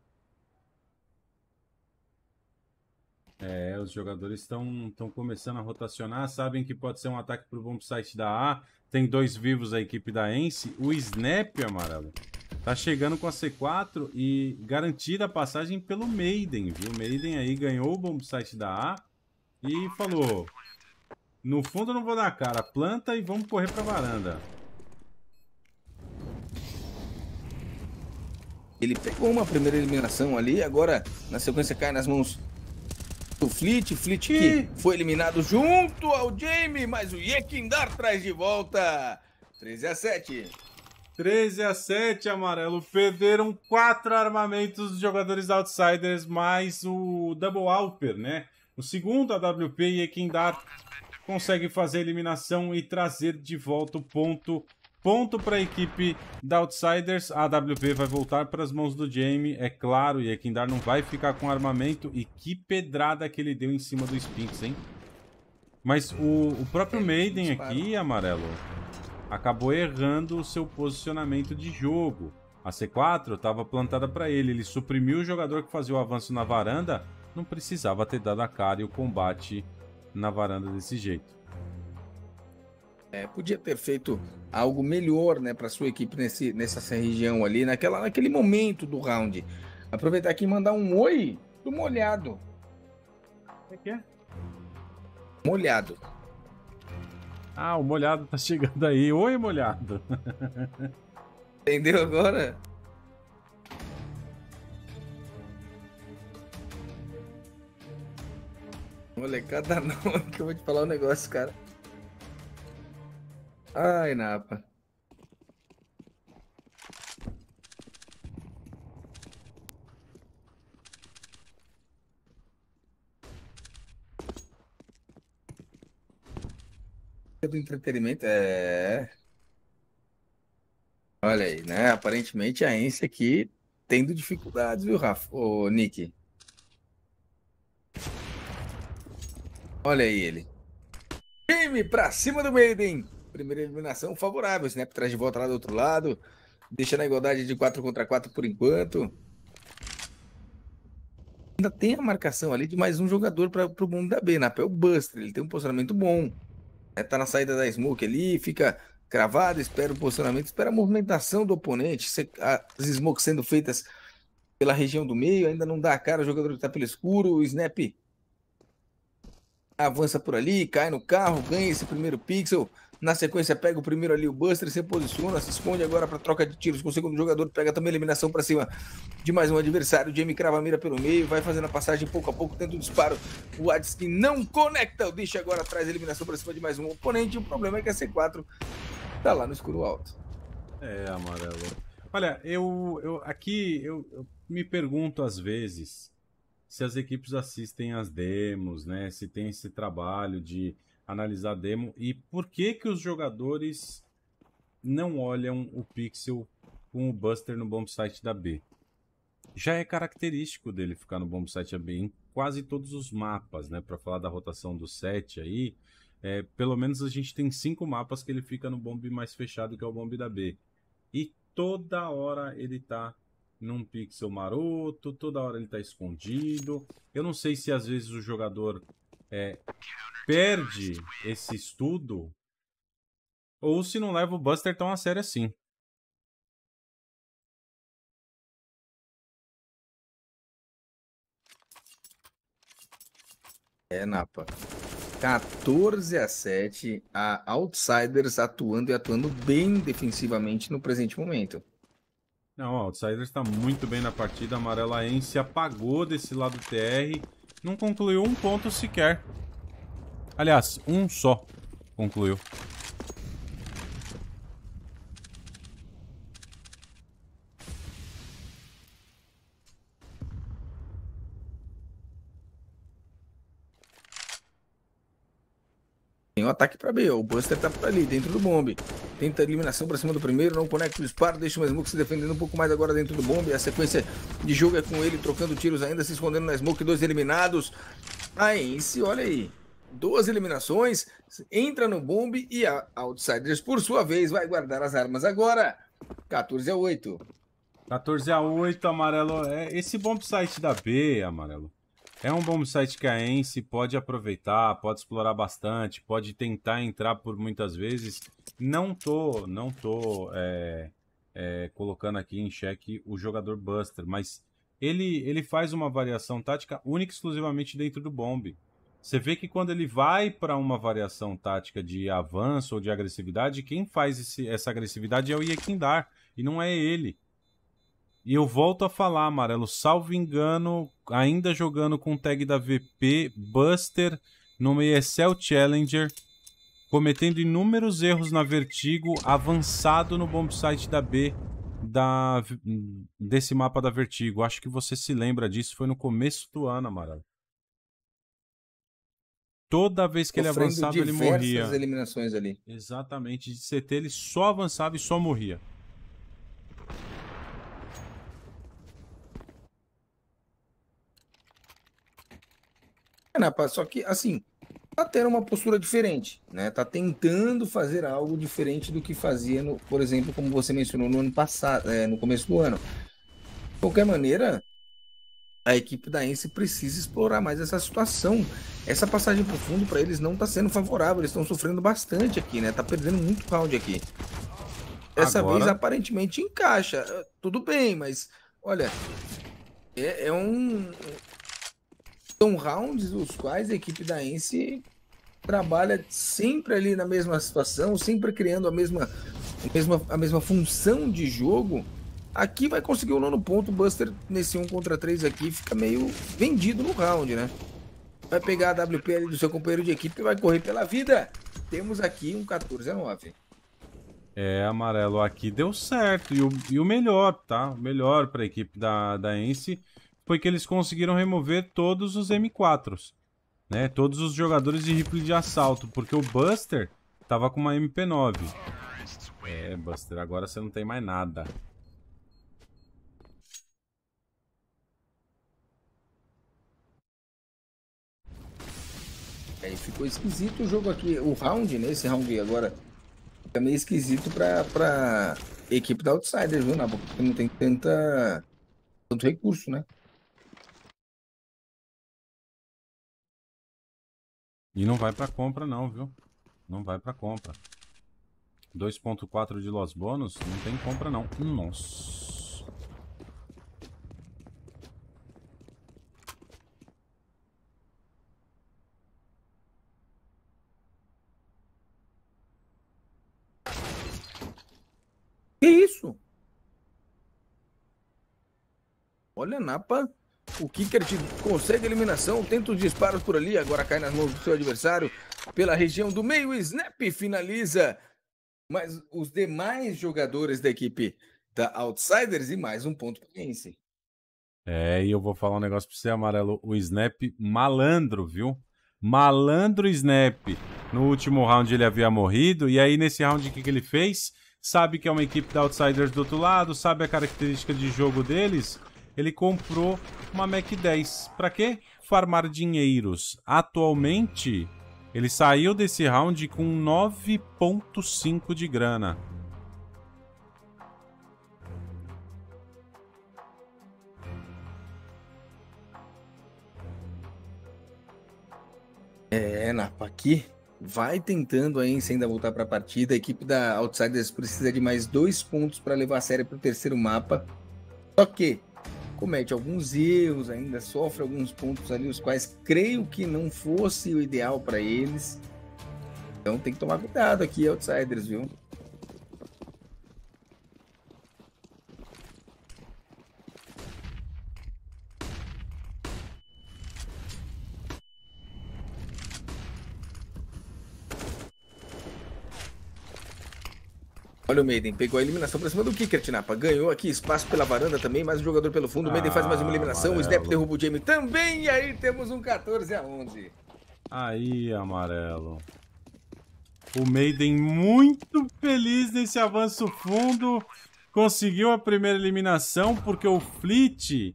É, os jogadores estão começando a rotacionar, sabem que pode ser um ataque para o bomb site da A. Tem dois vivos a equipe da Ence. O Snap, amarelo, tá chegando com a C4 e garantida a passagem pelo Maiden, viu? O Maiden aí ganhou o bomb site da A e falou: no fundo eu não vou dar cara. Planta e vamos correr pra varanda. Ele pegou uma primeira eliminação ali, agora na sequência cai nas mãos do Flit. Flit que foi eliminado junto ao Jamie, mas o Yekindar traz de volta. 13 a 7. 13 a 7, amarelo. Perderam quatro armamentos dos jogadores outsiders, mais o Double Alper, né? O segundo, a WP e Ekindar consegue fazer a eliminação e trazer de volta o ponto. Ponto para a equipe da Outsiders. A AWP vai voltar para as mãos do Jamie, é claro. E a Kindar não vai ficar com armamento. E que pedrada que ele deu em cima do Spinks, hein? Mas o, o próprio é, Maiden aqui, Amarelo, acabou errando o seu posicionamento de jogo. A C4 estava plantada para ele, ele suprimiu o jogador que fazia o avanço na varanda, não precisava ter dado a cara e o combate na varanda desse jeito. É, podia ter feito algo melhor né, para sua equipe nesse, nessa região ali, naquela, naquele momento do round. Aproveitar aqui e mandar um oi do molhado. O que é? é? Molhado. Ah, o molhado tá chegando aí. Oi, molhado. Entendeu agora? Molecada não, que eu vou te falar um negócio, cara. Ai, Napa. É do entretenimento é. Olha aí, né? Aparentemente a Ence aqui tendo dificuldades, viu, Rafa? Ô, Nick. Olha aí ele. Time pra cima do Maiden. Primeira eliminação favorável. Snap traz de volta lá do outro lado. deixa a igualdade de 4 contra 4 por enquanto. Ainda tem a marcação ali de mais um jogador para o mundo da B. Na é o Buster. Ele tem um posicionamento bom. É, tá na saída da Smoke ali. Fica cravado. Espera o posicionamento. Espera a movimentação do oponente. As Smokes sendo feitas pela região do meio. Ainda não dá a cara. O jogador que está pelo escuro. O Snap avança por ali, cai no carro, ganha esse primeiro pixel. Na sequência, pega o primeiro ali, o Buster, se posiciona, se esconde agora para troca de tiros com o segundo jogador, pega também a eliminação para cima de mais um adversário. Jamie crava a mira pelo meio, vai fazendo a passagem pouco a pouco, tenta o disparo. O Adski não conecta, o bicho agora traz a eliminação para cima de mais um oponente. O problema é que a C4 tá lá no escuro alto. É, amarelo. Olha, eu, eu aqui eu, eu me pergunto às vezes se as equipes assistem às demos, né? Se tem esse trabalho de analisar demo e por que que os jogadores não olham o pixel com o Buster no bomb site da B. Já é característico dele ficar no bomb site da B em quase todos os mapas, né? Para falar da rotação do 7 aí, é, pelo menos a gente tem cinco mapas que ele fica no bomb mais fechado, que é o bomb da B. E toda hora ele tá num pixel maroto, toda hora ele tá escondido. Eu não sei se às vezes o jogador é, perde esse estudo ou se não leva o Buster tão a sério assim. É, Napa. 14 a 7, a Outsiders atuando e atuando bem defensivamente no presente momento. Não, o Outsiders está muito bem na partida. Amarelaense apagou desse lado TR. Não concluiu um ponto sequer. Aliás, um só concluiu. um ataque para B. O Buster tá por ali, dentro do bombe. Tenta eliminação para cima do primeiro, não conecta o disparo, deixa o Smoke se defendendo um pouco mais agora dentro do bombe. A sequência de jogo é com ele trocando tiros ainda, se escondendo na Smoke, dois eliminados. Aí, se olha aí. Duas eliminações, entra no bombe e a Outsiders, por sua vez, vai guardar as armas agora. 14 a 8. 14 a 8, amarelo. É esse bombsite da B, amarelo. É um bom site caense, pode aproveitar, pode explorar bastante, pode tentar entrar por muitas vezes. Não tô, não tô é, é, colocando aqui em xeque o jogador Buster, mas ele, ele faz uma variação tática única e exclusivamente dentro do bombe. Você vê que quando ele vai para uma variação tática de avanço ou de agressividade, quem faz esse, essa agressividade é o Yekindar, e não é ele. E eu volto a falar, Amarelo, salvo engano, ainda jogando com o tag da VP, Buster, no ESL é Challenger, cometendo inúmeros erros na Vertigo, avançado no bombsite da B da, desse mapa da Vertigo. Acho que você se lembra disso, foi no começo do ano, Amarelo. Toda vez que Sofrendo ele avançava, ele morria. eliminações ali. Exatamente, de CT ele só avançava e só morria. É, né, só que, assim, tá tendo uma postura diferente, né? Tá tentando fazer algo diferente do que fazia, no, por exemplo, como você mencionou no ano passado, é, no começo do ano. De qualquer maneira, a equipe da Ence precisa explorar mais essa situação. Essa passagem pro fundo para eles não tá sendo favorável, eles estão sofrendo bastante aqui, né? Tá perdendo muito round aqui. Dessa Agora... vez aparentemente encaixa. Tudo bem, mas olha, é, é um são rounds os quais a equipe da Ence trabalha sempre ali na mesma situação, sempre criando a mesma, a mesma, a mesma função de jogo. Aqui vai conseguir o nono ponto, o Buster nesse 1 um contra 3 aqui fica meio vendido no round, né? Vai pegar a WP ali do seu companheiro de equipe e vai correr pela vida. Temos aqui um 14 a 9. É, amarelo aqui deu certo. E o, e o melhor, tá? O melhor para a equipe da, da Ence foi que eles conseguiram remover todos os M4s, né? Todos os jogadores de rifle de assalto, porque o Buster tava com uma MP9. É, Buster, agora você não tem mais nada. Aí é, ficou esquisito o jogo aqui, o round, né? Esse round agora é meio esquisito pra, pra equipe da Outsider viu, Nabo? Porque não tem tanta, tanto recurso, né? E não vai para compra não, viu? Não vai para compra. 2.4 de los bônus, não tem compra não. Nossa. Que isso? Olha, Napa. O Kicker consegue eliminação, tenta os disparos por ali, agora cai nas mãos do seu adversário pela região do meio. Snap finaliza, mas os demais jogadores da equipe da Outsiders e mais um ponto para Lince. É, e eu vou falar um negócio para você, Amarelo. O Snap malandro, viu? Malandro Snap. No último round ele havia morrido, e aí nesse round o que, que ele fez? Sabe que é uma equipe da Outsiders do outro lado, sabe a característica de jogo deles? ele comprou uma Mac 10. Para quê? Farmar dinheiros. Atualmente, ele saiu desse round com 9.5 de grana. É, Napa, aqui vai tentando aí, sem ainda voltar para a partida. A equipe da Outsiders precisa de mais dois pontos para levar a série para o terceiro mapa. Só que comete alguns erros, ainda sofre alguns pontos ali, os quais creio que não fosse o ideal para eles. Então tem que tomar cuidado aqui, outsiders, viu? Olha o Maiden, pegou a eliminação pra cima do Kicker, Tinapa. Ganhou aqui espaço pela varanda também, mais um jogador pelo fundo. O Maiden ah, faz mais uma ah, eliminação, amarelo. o Snap derruba o Jamie também. E aí temos um 14 a 11. Aí, amarelo. O Maiden muito feliz nesse avanço fundo. Conseguiu a primeira eliminação porque o Flit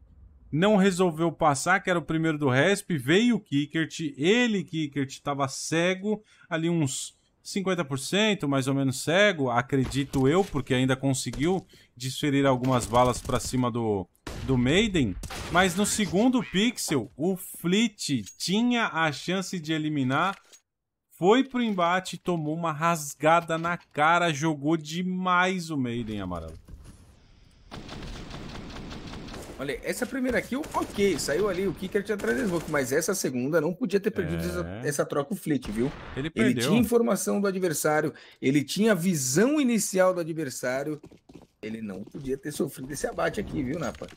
não resolveu passar, que era o primeiro do Resp. Veio o Kickert, ele, Kickert, estava cego. Ali uns 50%, mais ou menos cego, acredito eu, porque ainda conseguiu desferir algumas balas para cima do, do Maiden. Mas no segundo pixel, o flit tinha a chance de eliminar. Foi pro embate, tomou uma rasgada na cara, jogou demais o Maiden amarelo. Olha, essa primeira aqui, ok, saiu ali o Kicker tinha atrás do Smoke, mas essa segunda não podia ter perdido é... essa, essa, troca o Flick, viu? Ele, perdeu. ele tinha informação do adversário, ele tinha a visão inicial do adversário, ele não podia ter sofrido esse abate aqui, viu, Napa?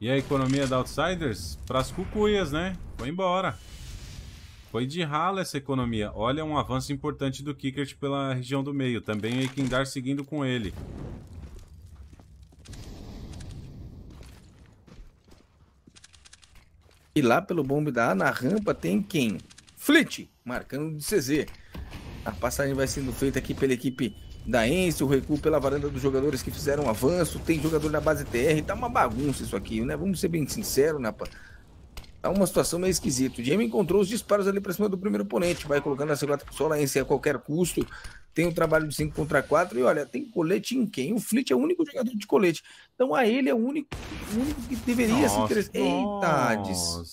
E a economia da Outsiders? Pras cucuias, né? Foi embora. Foi de rala essa economia. Olha um avanço importante do Kickert pela região do meio. Também a Equindar seguindo com ele. E lá pelo bombe da A, na rampa, tem quem? Flit, marcando de CZ. A passagem vai sendo feita aqui pela equipe da Ence, o recuo pela varanda dos jogadores que fizeram avanço. Tem jogador na base TR, tá uma bagunça isso aqui, né? Vamos ser bem sinceros, Napa. Né, tá uma situação meio esquisita. O Jamie encontrou os disparos ali pra cima do primeiro oponente. Vai colocando a segunda pessoa, a Ence a qualquer custo tem o trabalho de 5 contra 4 e olha, tem colete em quem? O Flit é o único jogador de colete. Então a ele é o único, o único que deveria nossa, se interessar. Eita, nossa.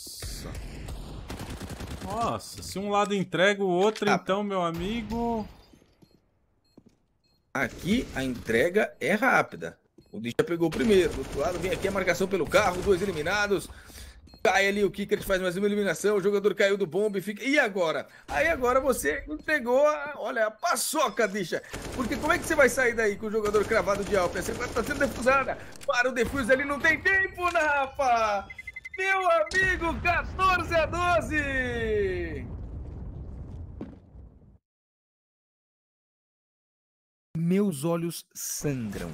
nossa, se um lado entrega o outro, ah. então, meu amigo. Aqui a entrega é rápida. O DJ pegou o primeiro. Do outro lado vem aqui a marcação pelo carro, dois eliminados. Cai ali o Kicker, faz mais uma eliminação, o jogador caiu do bombe, fica. E agora? Aí agora você entregou a. Olha, a paçoca, bicha. Porque como é que você vai sair daí com o jogador cravado de alta? Essa tá sendo defusada. Para o defuso ali, não tem tempo, né, Rafa! Meu amigo, 14 a 12! Meus olhos sangram.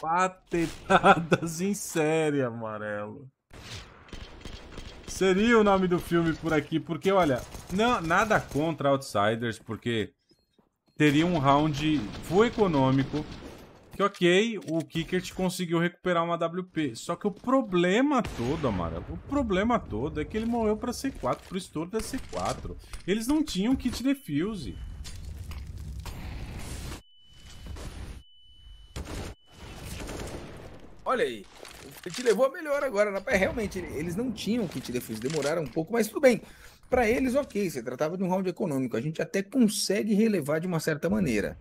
Patetadas em série, amarelo seria o nome do filme por aqui, porque, olha, não, nada contra Outsiders, porque teria um round full econômico, que ok, o Kickert conseguiu recuperar uma WP. Só que o problema todo, Amarelo, o problema todo é que ele morreu pra C4, pro estouro da C4. Eles não tinham kit defuse. Olha aí te levou a melhor agora. Na... realmente, eles não tinham kit defesa demoraram um pouco, mas tudo bem. Para eles, ok, se tratava de um round econômico. A gente até consegue relevar de uma certa maneira.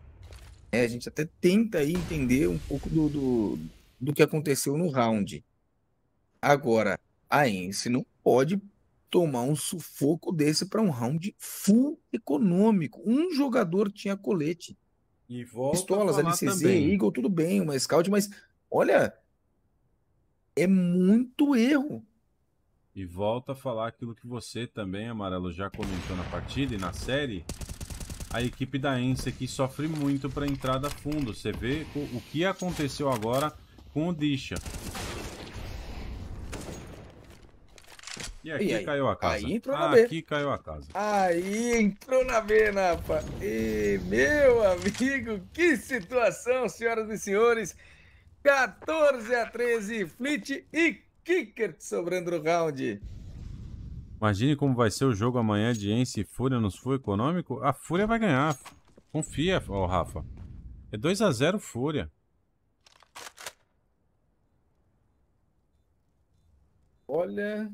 É, a gente até tenta aí entender um pouco do, do, do que aconteceu no round. Agora, a Ence não pode tomar um sufoco desse para um round full econômico. Um jogador tinha colete. E volta Pistolas, LCZ, também. Eagle, tudo bem, uma scout, mas olha, é muito erro. E volta a falar aquilo que você também, Amarelo, já comentou na partida e na série. A equipe da Ence aqui sofre muito para entrada fundo. Você vê o que aconteceu agora com o Disha. E aqui e caiu a casa. Aí entrou na B. Aqui caiu a casa. Aí entrou na B, Napa. E, meu amigo, que situação, senhoras e senhores. 14 a 13, Flit e Kicker sobrando o round. Imagine como vai ser o jogo amanhã de Ence e Fúria nos Fúria Econômico. A Fúria vai ganhar. Confia, ó, Rafa. É 2 a 0 Fúria. Olha,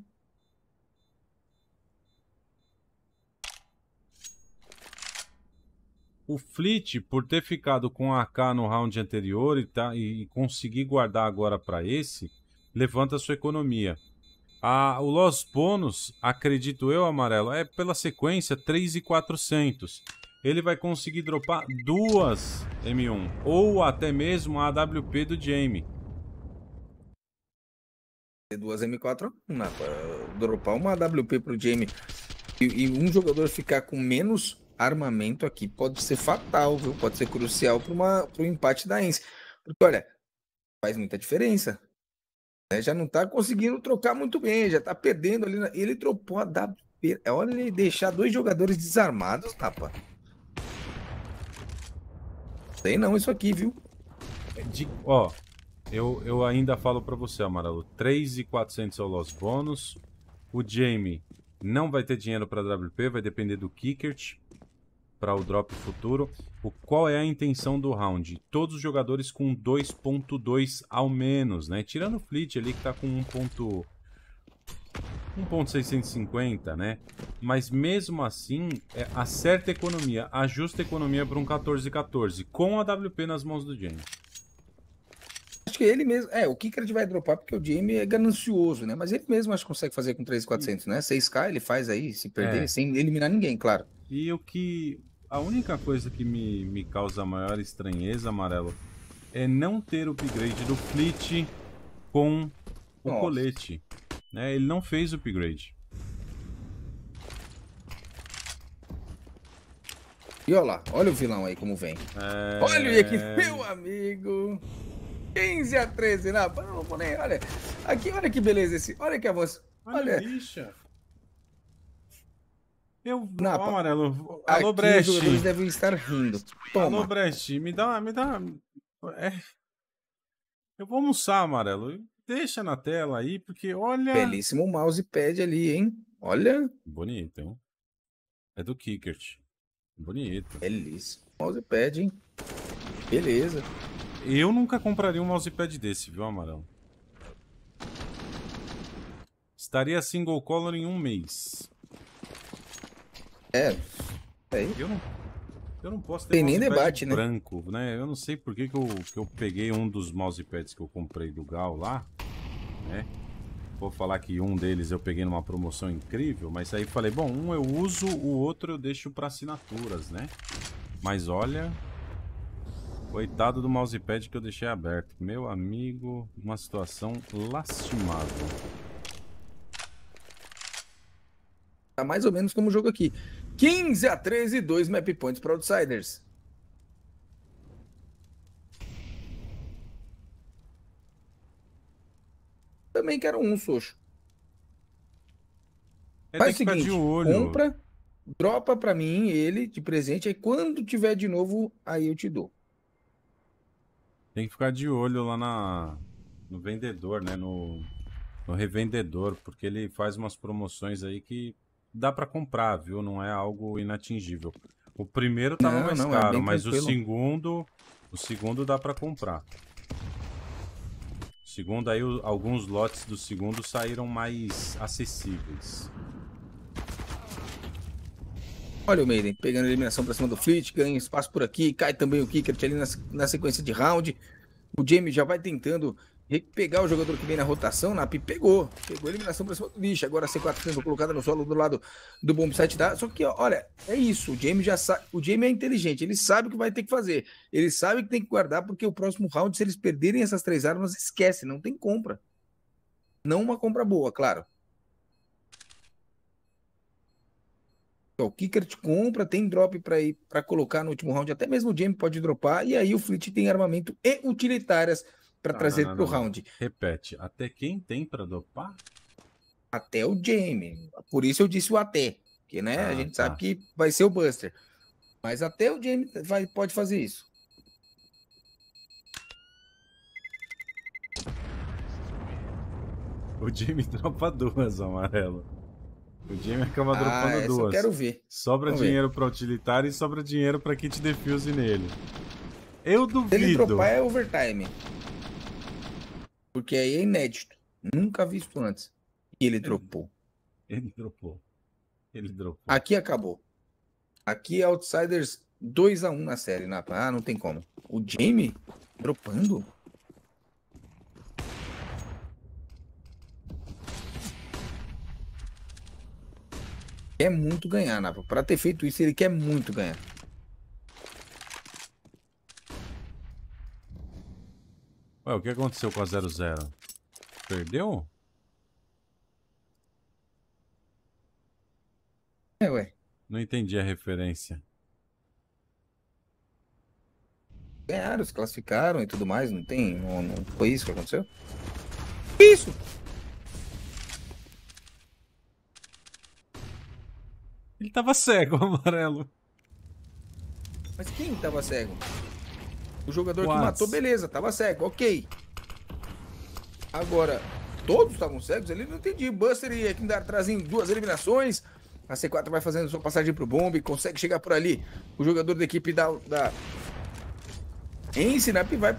O Fleet, por ter ficado com a AK no round anterior e, tá, e conseguir guardar agora para esse, levanta sua economia. A, o Los Bônus, acredito eu, amarelo, é pela sequência 3,400. Ele vai conseguir dropar duas M1, ou até mesmo a AWP do Jamie. Duas M4 não, dropar uma AWP pro Jamie e, e um jogador ficar com menos armamento aqui pode ser fatal, viu? Pode ser crucial para o empate da Ence. Porque, olha, faz muita diferença. Né? Já não está conseguindo trocar muito bem, já está perdendo ali. Na... Ele dropou a W. Olha ele deixar dois jogadores desarmados, tapa. Sei não isso aqui, viu? É de... Ó, eu, eu ainda falo para você, Amarelo. 3,400 é o loss bônus. O Jamie não vai ter dinheiro para WP, vai depender do Kickert para o drop futuro. O qual é a intenção do round? Todos os jogadores com 2.2 ao menos, né? Tirando o Fleet ali que tá com 1. 1.650, né? Mas mesmo assim, é a certa economia, a economia para um 14-14, com a WP nas mãos do James acho que ele mesmo. É, o Kikred vai dropar porque o Jamie é ganancioso, né? Mas ele mesmo acho que consegue fazer com 3,400, né? 6K ele faz aí, se perder, é. sem eliminar ninguém, claro. E o que. A única coisa que me, me causa maior estranheza, amarelo, é não ter o upgrade do Fleet com o Nossa. colete. Né? Ele não fez o upgrade. E olha lá, olha o vilão aí como vem. É... Olha aqui, meu amigo. 15 a 13 na né? vamos nem olha. Aqui, olha que beleza esse. Olha que avanço. Olha. olha. Bicha. Eu, Napa, amarelo. Alô, Brecht. Os jogadores devem estar rindo. Toma. Alô, Brecht, me dá, me dá. É. Eu vou almoçar, amarelo. Deixa na tela aí, porque olha. Belíssimo mousepad ali, hein? Olha. Bonito, hein? É do Kickert. Bonito. Belíssimo mousepad, hein? Beleza. Eu nunca compraria um mousepad desse, viu, Amarelo? Estaria single color em um mês. É. é aí. Eu não, eu não posso ter Tem nem debate, né? branco, né? né? Eu não sei por que, que, eu, que eu peguei um dos mousepads que eu comprei do Gal lá, né? Vou falar que um deles eu peguei numa promoção incrível, mas aí falei, bom, um eu uso, o outro eu deixo para assinaturas, né? Mas olha, Coitado do mousepad que eu deixei aberto. Meu amigo, uma situação lastimável. Tá mais ou menos como o jogo aqui. 15 a 13, 2 map points para Outsiders. Também quero um, Soxo. É, Faz o seguinte, compra, dropa para mim ele de presente, aí quando tiver de novo, aí eu te dou. Tem que ficar de olho lá na, no vendedor, né? No, no revendedor, porque ele faz umas promoções aí que dá para comprar, viu? Não é algo inatingível. O primeiro estava mais não, é caro, é mas tranquilo. o segundo, o segundo dá para comprar. segundo aí, alguns lotes do segundo saíram mais acessíveis. Olha o Maiden pegando a eliminação para cima do Fleet, ganha espaço por aqui, cai também o Kickert é ali na, na sequência de round. O Jamie já vai tentando pegar o jogador que vem na rotação, Nap pegou, pegou a eliminação para cima do bicho, agora a C4 sendo colocada no solo do lado do bombsite da, só que olha, é isso, o Jamie já sabe, o Jamie é inteligente, ele sabe o que vai ter que fazer, ele sabe que tem que guardar porque o próximo round, se eles perderem essas três armas, esquece, não tem compra, não uma compra boa, claro, O kicker te compra, tem drop para ir para colocar no último round, até mesmo o Jamie pode dropar, e aí o Fleet tem armamento e utilitárias para trazer não, não, pro não. round. Repete, até quem tem para dropar? Até o Jamie. Por isso eu disse o até, que né, ah, a gente tá. sabe que vai ser o Buster. Mas até o Jamie vai, pode fazer isso. O Jamie dropa duas amarelo. O Jamie acaba ah, dropando duas. Eu quero ver. Sobra Vamos dinheiro para utilitário e sobra dinheiro para kit defuse nele. Eu duvido. Se ele dropar é overtime. Porque aí é inédito. Nunca visto antes. E ele, dropou. Ele dropou. Ele dropou. Aqui acabou. Aqui é Outsiders 2x1 na série, Napa. Ah, não tem como. O Jamie dropando? quer muito ganhar, Napa. Pra ter feito isso, ele quer muito ganhar. Ué, o que aconteceu com a 00? Perdeu? É, ué. Não entendi a referência. Ganharam, se classificaram e tudo mais, não tem? Não, não foi isso que aconteceu? Isso! Ele tava cego, amarelo. Mas quem tava cego? O jogador que matou, beleza, tava cego, ok. Agora, todos estavam cegos? Ele não entendi. Buster e Kindar trazem duas eliminações. A C4 vai fazendo sua passagem pro bombe, consegue chegar por ali. O jogador da equipe da, da em Sinap vai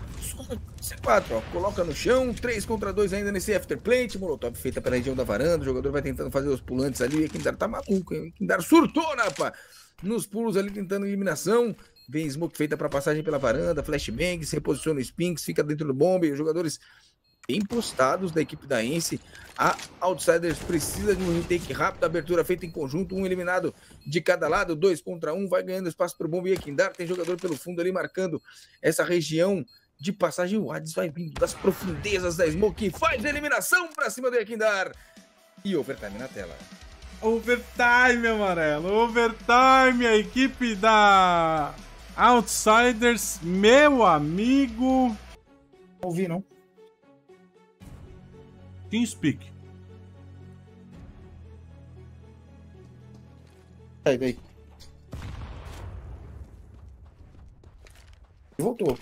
C4, ó, coloca no chão, 3 contra 2 ainda nesse afterplate, molotov feita pela região da varanda, o jogador vai tentando fazer os pulantes ali, o Kindar tá maluco, hein? o Kindar surtou, Napa, né, nos pulos ali tentando eliminação, vem smoke feita para passagem pela varanda, flashbang, se reposiciona o Spinks, fica dentro do bombe, os jogadores impostados da equipe da Ence. A Outsiders precisa de um retake rápido, abertura feita em conjunto, um eliminado de cada lado, dois contra um, vai ganhando espaço para o Bomba e Equindar. Tem jogador pelo fundo ali marcando essa região de passagem. O Hades vai vindo das profundezas da Smoke, faz a eliminação para cima do Equindar. E overtime na tela. Overtime, amarelo. Overtime, a equipe da Outsiders, meu amigo. ouvi, não. Teamspeak. Sai aí. voltou.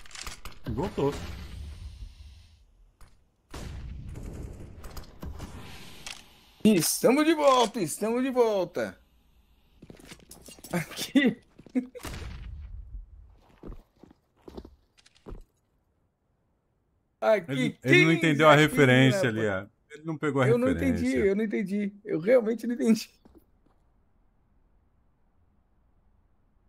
voltou. Estamos de volta, estamos de volta. Aqui. Aqui. Ele, ele não entendeu a referência né, ali, ó. Ele não pegou a eu referência. Eu não entendi, eu não entendi. Eu realmente não entendi.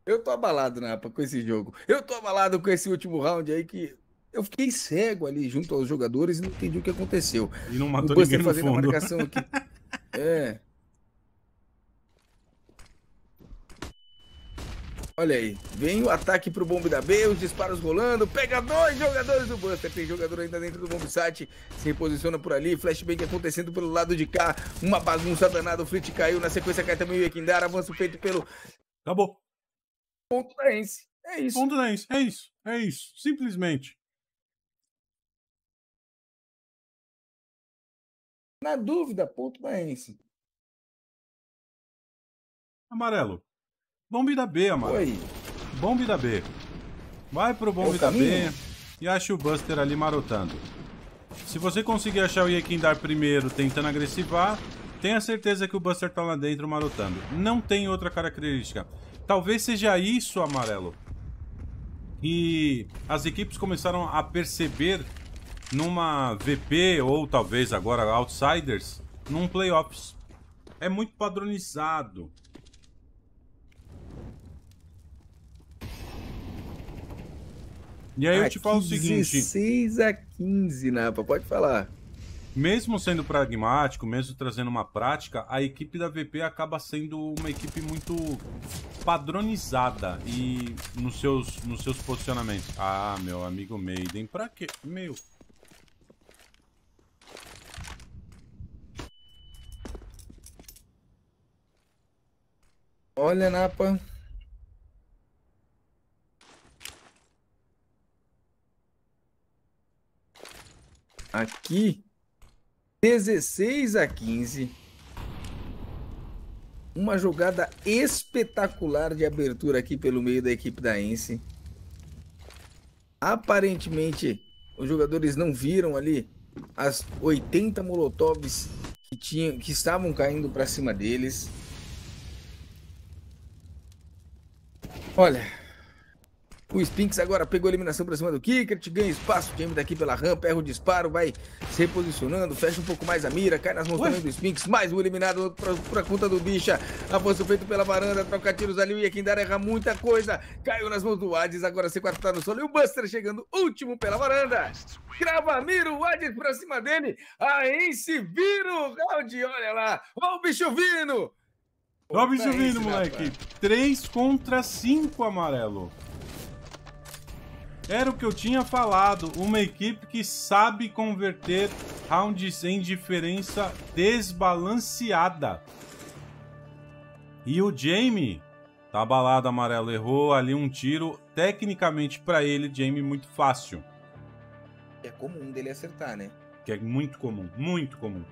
Eu tô abalado, Napa, né, com esse jogo. Eu tô abalado com esse último round aí que eu fiquei cego ali junto aos jogadores e não entendi o que aconteceu. E não matou o ninguém fundo. a marcação aqui. É. Olha aí, vem o ataque pro bombe da B, os disparos rolando, pega dois jogadores do Buster, tem jogador ainda dentro do bombe site, se reposiciona por ali, flashbang acontecendo pelo lado de cá, uma bagunça danada, o Flit caiu, na sequência cai também o Ekindar, avanço feito pelo... Acabou. Ponto da Ence, é isso. Ponto da Ence, é isso, é isso, simplesmente. Na dúvida, ponto da Ence. Amarelo. Bombe da B, mano. Oi. Bombe da B. Vai pro bombe é da B e acha o Buster ali marotando. Se você conseguir achar o Yekindar primeiro tentando agressivar, tenha certeza que o Buster tá lá dentro marotando. Não tem outra característica. Talvez seja isso, Amarelo, e as equipes começaram a perceber numa VP ou talvez agora Outsiders, num playoffs. É muito padronizado. E aí ah, eu te falo o seguinte: 16 a 15, Napa, pode falar. Mesmo sendo pragmático, mesmo trazendo uma prática, a equipe da VP acaba sendo uma equipe muito padronizada e nos seus, nos seus posicionamentos. Ah, meu amigo Maiden, pra quê? Meu. Olha, Napa, aqui. 16 a 15. Uma jogada espetacular de abertura aqui pelo meio da equipe da Ence. Aparentemente, os jogadores não viram ali as 80 molotovs que, tinham, que estavam caindo para cima deles. Olha, o Spinks agora pegou a eliminação pra cima do Kickert, ganha espaço, o time daqui pela rampa, erra o disparo, vai se reposicionando, fecha um pouco mais a mira, cai nas mãos também do Spinks, mais um eliminado pra, pra conta do Bicha. Avanço feito pela varanda, troca tiros ali, o Yakindar erra muita coisa, caiu nas mãos do Hades, agora se quarta tá no solo e o Buster chegando último pela varanda. a mira, o Hades pra cima dele, aí se vira o round, olha lá, olha o bicho vindo! Olha o bicho vindo, moleque! 3 contra 5, amarelo. Era o que eu tinha falado, uma equipe que sabe converter rounds em diferença desbalanceada. E o Jamie, tá balado, amarelo, errou ali um tiro, tecnicamente para ele, Jamie, muito fácil. É comum dele acertar, né? Que é muito comum, muito comum.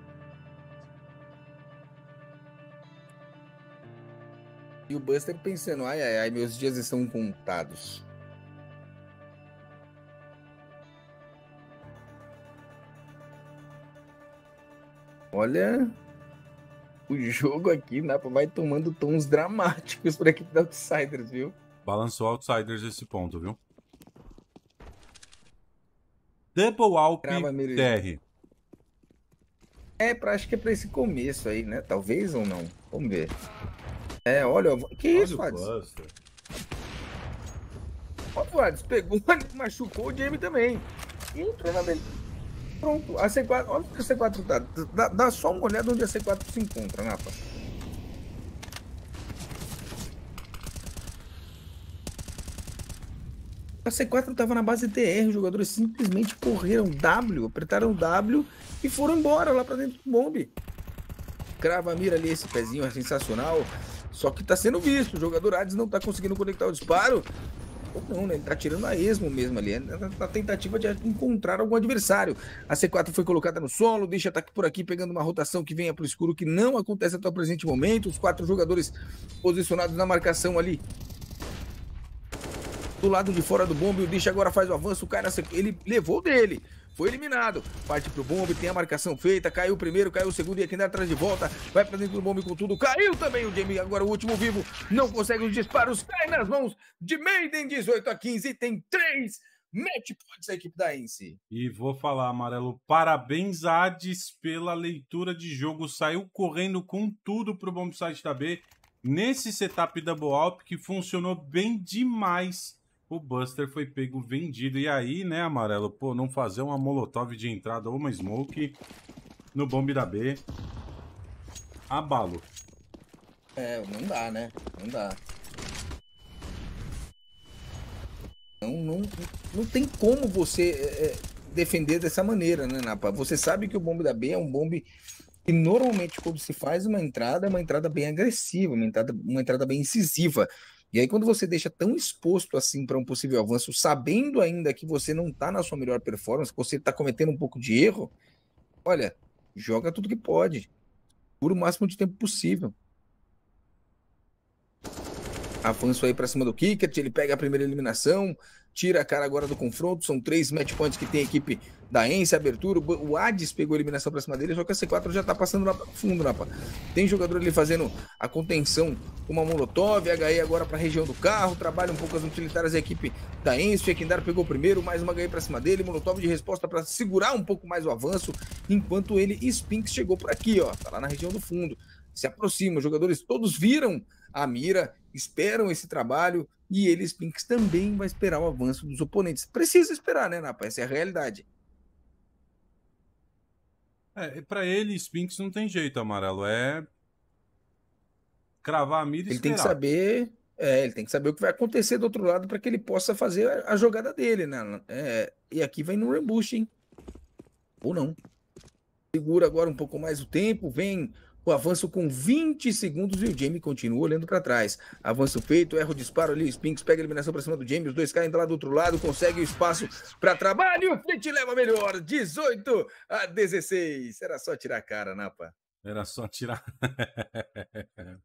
E o Buster pensando, ai, ai, ai, meus dias estão contados. Olha, o jogo aqui né, vai tomando tons dramáticos para a equipe da Outsiders, viu? Balançou Outsiders esse ponto, viu? Double Alp Trava, TR. É, pra, acho que é pra esse começo aí, né? Talvez ou não. Vamos ver. É, olha... Que olha isso, Fades? Olha o Fades, pegou, machucou o Jamie também. entrou na beleza. Pronto, a C4, olha que a C4 tá. Dá, dá só uma olhada onde a C4 se encontra, Napa. A C4 tava na base TR, os jogadores simplesmente correram W, apertaram W e foram embora lá para dentro do bombe. Crava a mira ali, esse pezinho é sensacional. Só que está sendo visto, o jogador Hades não está conseguindo conectar o disparo não, né? Ele tá tirando a esmo mesmo ali, é na tentativa de encontrar algum adversário. A C4 foi colocada no solo, deixa ataque tá por aqui, pegando uma rotação que venha pro escuro, que não acontece até o presente momento. Os quatro jogadores posicionados na marcação ali do lado de fora do bombe. O Dish agora faz o avanço. O cara, ele levou dele foi eliminado. Parte pro bombe, tem a marcação feita, caiu o primeiro, caiu o segundo e aqui na atrás de volta. Vai pra dentro do bombe com tudo, caiu também o Jamie, agora o último vivo. Não consegue os disparos, cai nas mãos de Maiden, 18 a 15, tem três match points a equipe da Ence. E vou falar, Amarelo, parabéns a Hades pela leitura de jogo, saiu correndo com tudo pro bombe site da B. Nesse setup double up que funcionou bem demais o Buster foi pego vendido. E aí, né, Amarelo, pô, não fazer uma Molotov de entrada ou uma Smoke no bombe da B, abalo. É, não dá, né? Não dá. Não, não, não tem como você é, é defender dessa maneira, né, Napa? Você sabe que o bombe da B é um bombe que normalmente quando se faz uma entrada, é uma entrada bem agressiva, uma entrada, uma entrada bem incisiva. E aí, quando você deixa tão exposto assim para um possível avanço, sabendo ainda que você não está na sua melhor performance, que você está cometendo um pouco de erro, olha, joga tudo que pode, por o máximo de tempo possível. Avanço aí para cima do Kickert, ele pega a primeira eliminação, tira a cara agora do confronto. São três match points que tem a equipe da Ence, abertura. O Hades pegou a eliminação pra cima dele, só que a C4 já tá passando lá pra fundo, Napa. Né, tem jogador ali fazendo a contenção com uma Molotov, HE agora pra região do carro, trabalha um pouco as utilitárias da equipe da Ence. Kendar pegou primeiro, mais uma HE pra cima dele, Molotov de resposta pra segurar um pouco mais o avanço, enquanto ele Spinks chegou por aqui, ó, tá lá na região do fundo. Se aproxima, os jogadores todos viram a mira, esperam esse trabalho, e ele, Spinks, também vai esperar o avanço dos oponentes. Precisa esperar, né, Napa? Essa é a realidade. É, para ele, Spinks não tem jeito, Amarelo. É cravar a mira e ele esperar. Tem que saber, é, ele tem que saber o que vai acontecer do outro lado para que ele possa fazer a, a jogada dele, né? É, e aqui vem no rebush, hein? Ou não. Segura agora um pouco mais o tempo, vem o avanço com 20 segundos e o Jamie continua olhando para trás. Avança o peito, erra o disparo ali, Spinks pega a eliminação para cima do Jamie, os dois caem lá do outro lado, consegue o espaço para trabalho, Flint leva melhor, 18 a 16. Era só tirar a cara, Napa. Né, Era só tirar.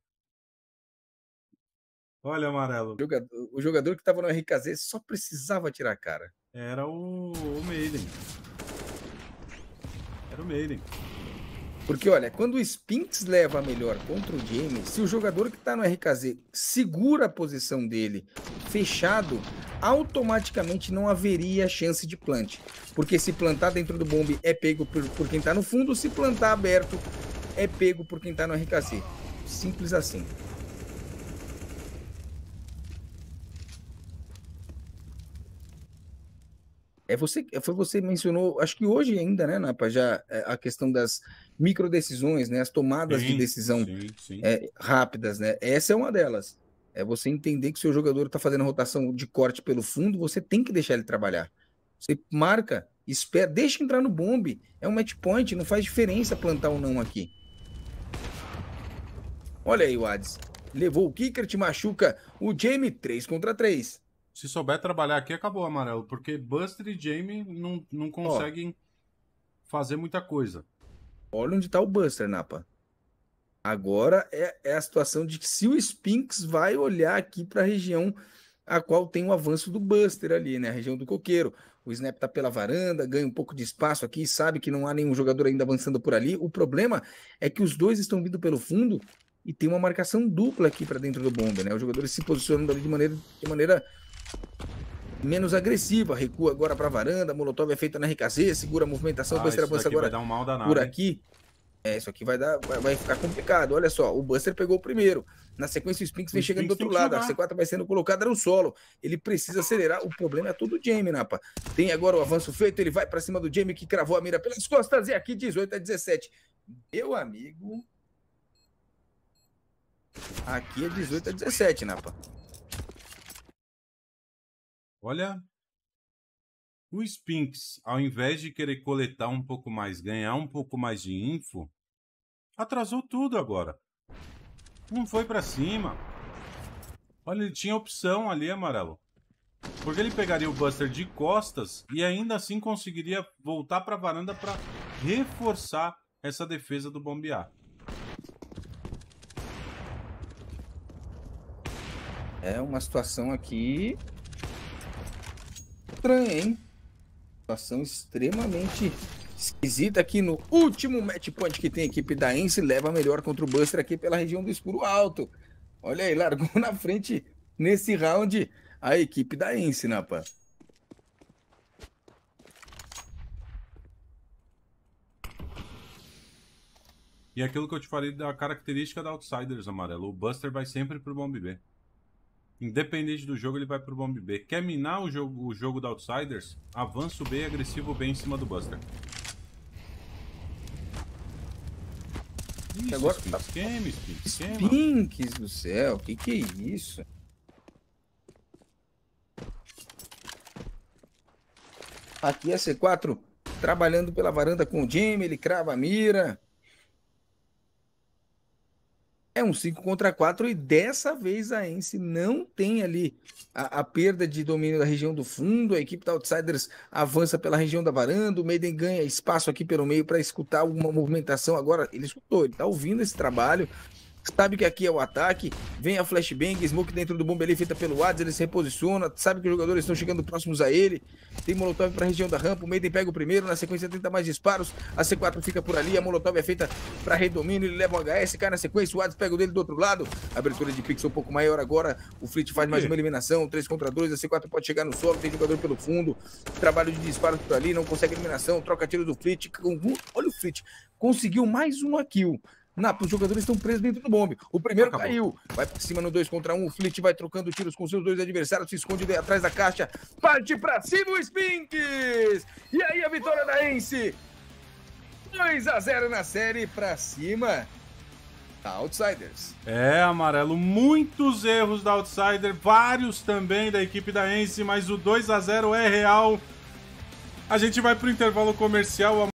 Olha, amarelo. O jogador, o jogador que estava no RKZ só precisava tirar a cara. Era o, o Maiden. Era o Maiden. Porque, olha, quando o Spinks leva a melhor contra o James, se o jogador que está no RKZ segura a posição dele fechado, automaticamente não haveria chance de plant. Porque se plantar dentro do bombe é pego por, por quem está no fundo, se plantar aberto é pego por quem está no RKZ. Simples assim. É você, foi você mencionou, acho que hoje ainda, né, Napa, já é, a questão das microdecisões, né? As tomadas sim, de decisão sim, sim. É, rápidas, né? Essa é uma delas. É você entender que seu jogador está fazendo rotação de corte pelo fundo, você tem que deixar ele trabalhar. Você marca, espera, deixa entrar no bombe. É um match point, não faz diferença plantar ou não aqui. Olha aí o Ades. Levou o kicker, te machuca o Jamie 3 contra 3. Se souber trabalhar aqui, acabou, amarelo. Porque Buster e Jamie não, não conseguem fazer muita coisa. Olha onde tá o Buster, Napa. Agora é, é a situação de que se o Spinks vai olhar aqui para a região a qual tem o avanço do Buster ali, né? A região do coqueiro. O Snap tá pela varanda, ganha um pouco de espaço aqui, sabe que não há nenhum jogador ainda avançando por ali. O problema é que os dois estão vindo pelo fundo e tem uma marcação dupla aqui para dentro do bomba, né? Os jogadores se posicionando ali de maneira, de maneira menos agressiva. Recua agora para a varanda, Molotov é feita na RKZ, segura a movimentação, ah, Buster avança agora vai dar um mal danado, por aqui. É, isso aqui vai, dar, vai, vai, ficar complicado. Olha só, o Buster pegou o primeiro. Na sequência, o Spinks vem o chegando do outro lado. A C4 vai sendo colocada no solo. Ele precisa acelerar. O problema é todo o Jamie, Napa. Né, tem agora o avanço feito. Ele vai para cima do Jamie, que cravou a mira pelas costas. E aqui, 18 a 17. Meu amigo. Aqui é 18 a 17, Napa. Né, Olha, o Spinks, ao invés de querer coletar um pouco mais, ganhar um pouco mais de info, atrasou tudo agora. Não foi para cima. Olha, ele tinha opção ali, amarelo. Porque ele pegaria o Buster de costas e ainda assim conseguiria voltar para a varanda para reforçar essa defesa do Bombear. É uma situação aqui estranha, hein? Situação extremamente esquisita aqui no último match point que tem a equipe da Ence. Leva a melhor contra o Buster aqui pela região do escuro alto. Olha aí, largou na frente nesse round a equipe da Ence, Napa. Né, e é aquilo que eu te falei da característica da Outsiders, Amarelo. O Buster vai sempre pro Bomb B. Independente do jogo, ele vai pro bomb B. Quer minar o jogo, o jogo da Outsiders? avanço B e agressivo B em cima do Buster. Isso, agora Spinks, tá... queima, Spinks, queima. do céu, que que é isso? Aqui é C4, trabalhando pela varanda com o Jimmy, ele crava a mira é um 5 contra 4 e dessa vez a Ence não tem ali a, a, perda de domínio da região do fundo, a equipe da Outsiders avança pela região da varanda, o Maiden ganha espaço aqui pelo meio para escutar alguma movimentação agora, ele escutou, ele está ouvindo esse trabalho, sabe que aqui é o ataque, vem a flashbang, smoke dentro do bomba ali feita pelo Ades, ele se reposiciona, sabe que os jogadores estão chegando próximos a ele, tem molotov para a região da rampa, o Maiden pega o primeiro, na sequência tenta mais disparos, a C4 fica por ali, a molotov é feita para redomínio, ele leva o HS, cai na sequência, o Ades pega o dele do outro lado, abertura de pixel um pouco maior agora, o Fleet faz mais uma eliminação, 3 contra 2, a C4 pode chegar no solo, tem jogador pelo fundo, trabalho de disparos por ali, não consegue eliminação, troca tiro do Fleet, olha o Fleet, conseguiu mais uma kill, na, os jogadores estão presos dentro do bombe. O primeiro Acabou. caiu. Vai pra cima no 2 contra 1. Um. O Flit vai trocando tiros com seus dois adversários. Se esconde atrás da caixa. Parte pra cima o Spinks! E aí a vitória da Ence. 2 a 0 na série. Pra cima da tá, Outsiders. É, Amarelo, muitos erros da Outsider, vários também da equipe da Ence, mas o 2 a 0 é real. A gente vai pro intervalo comercial,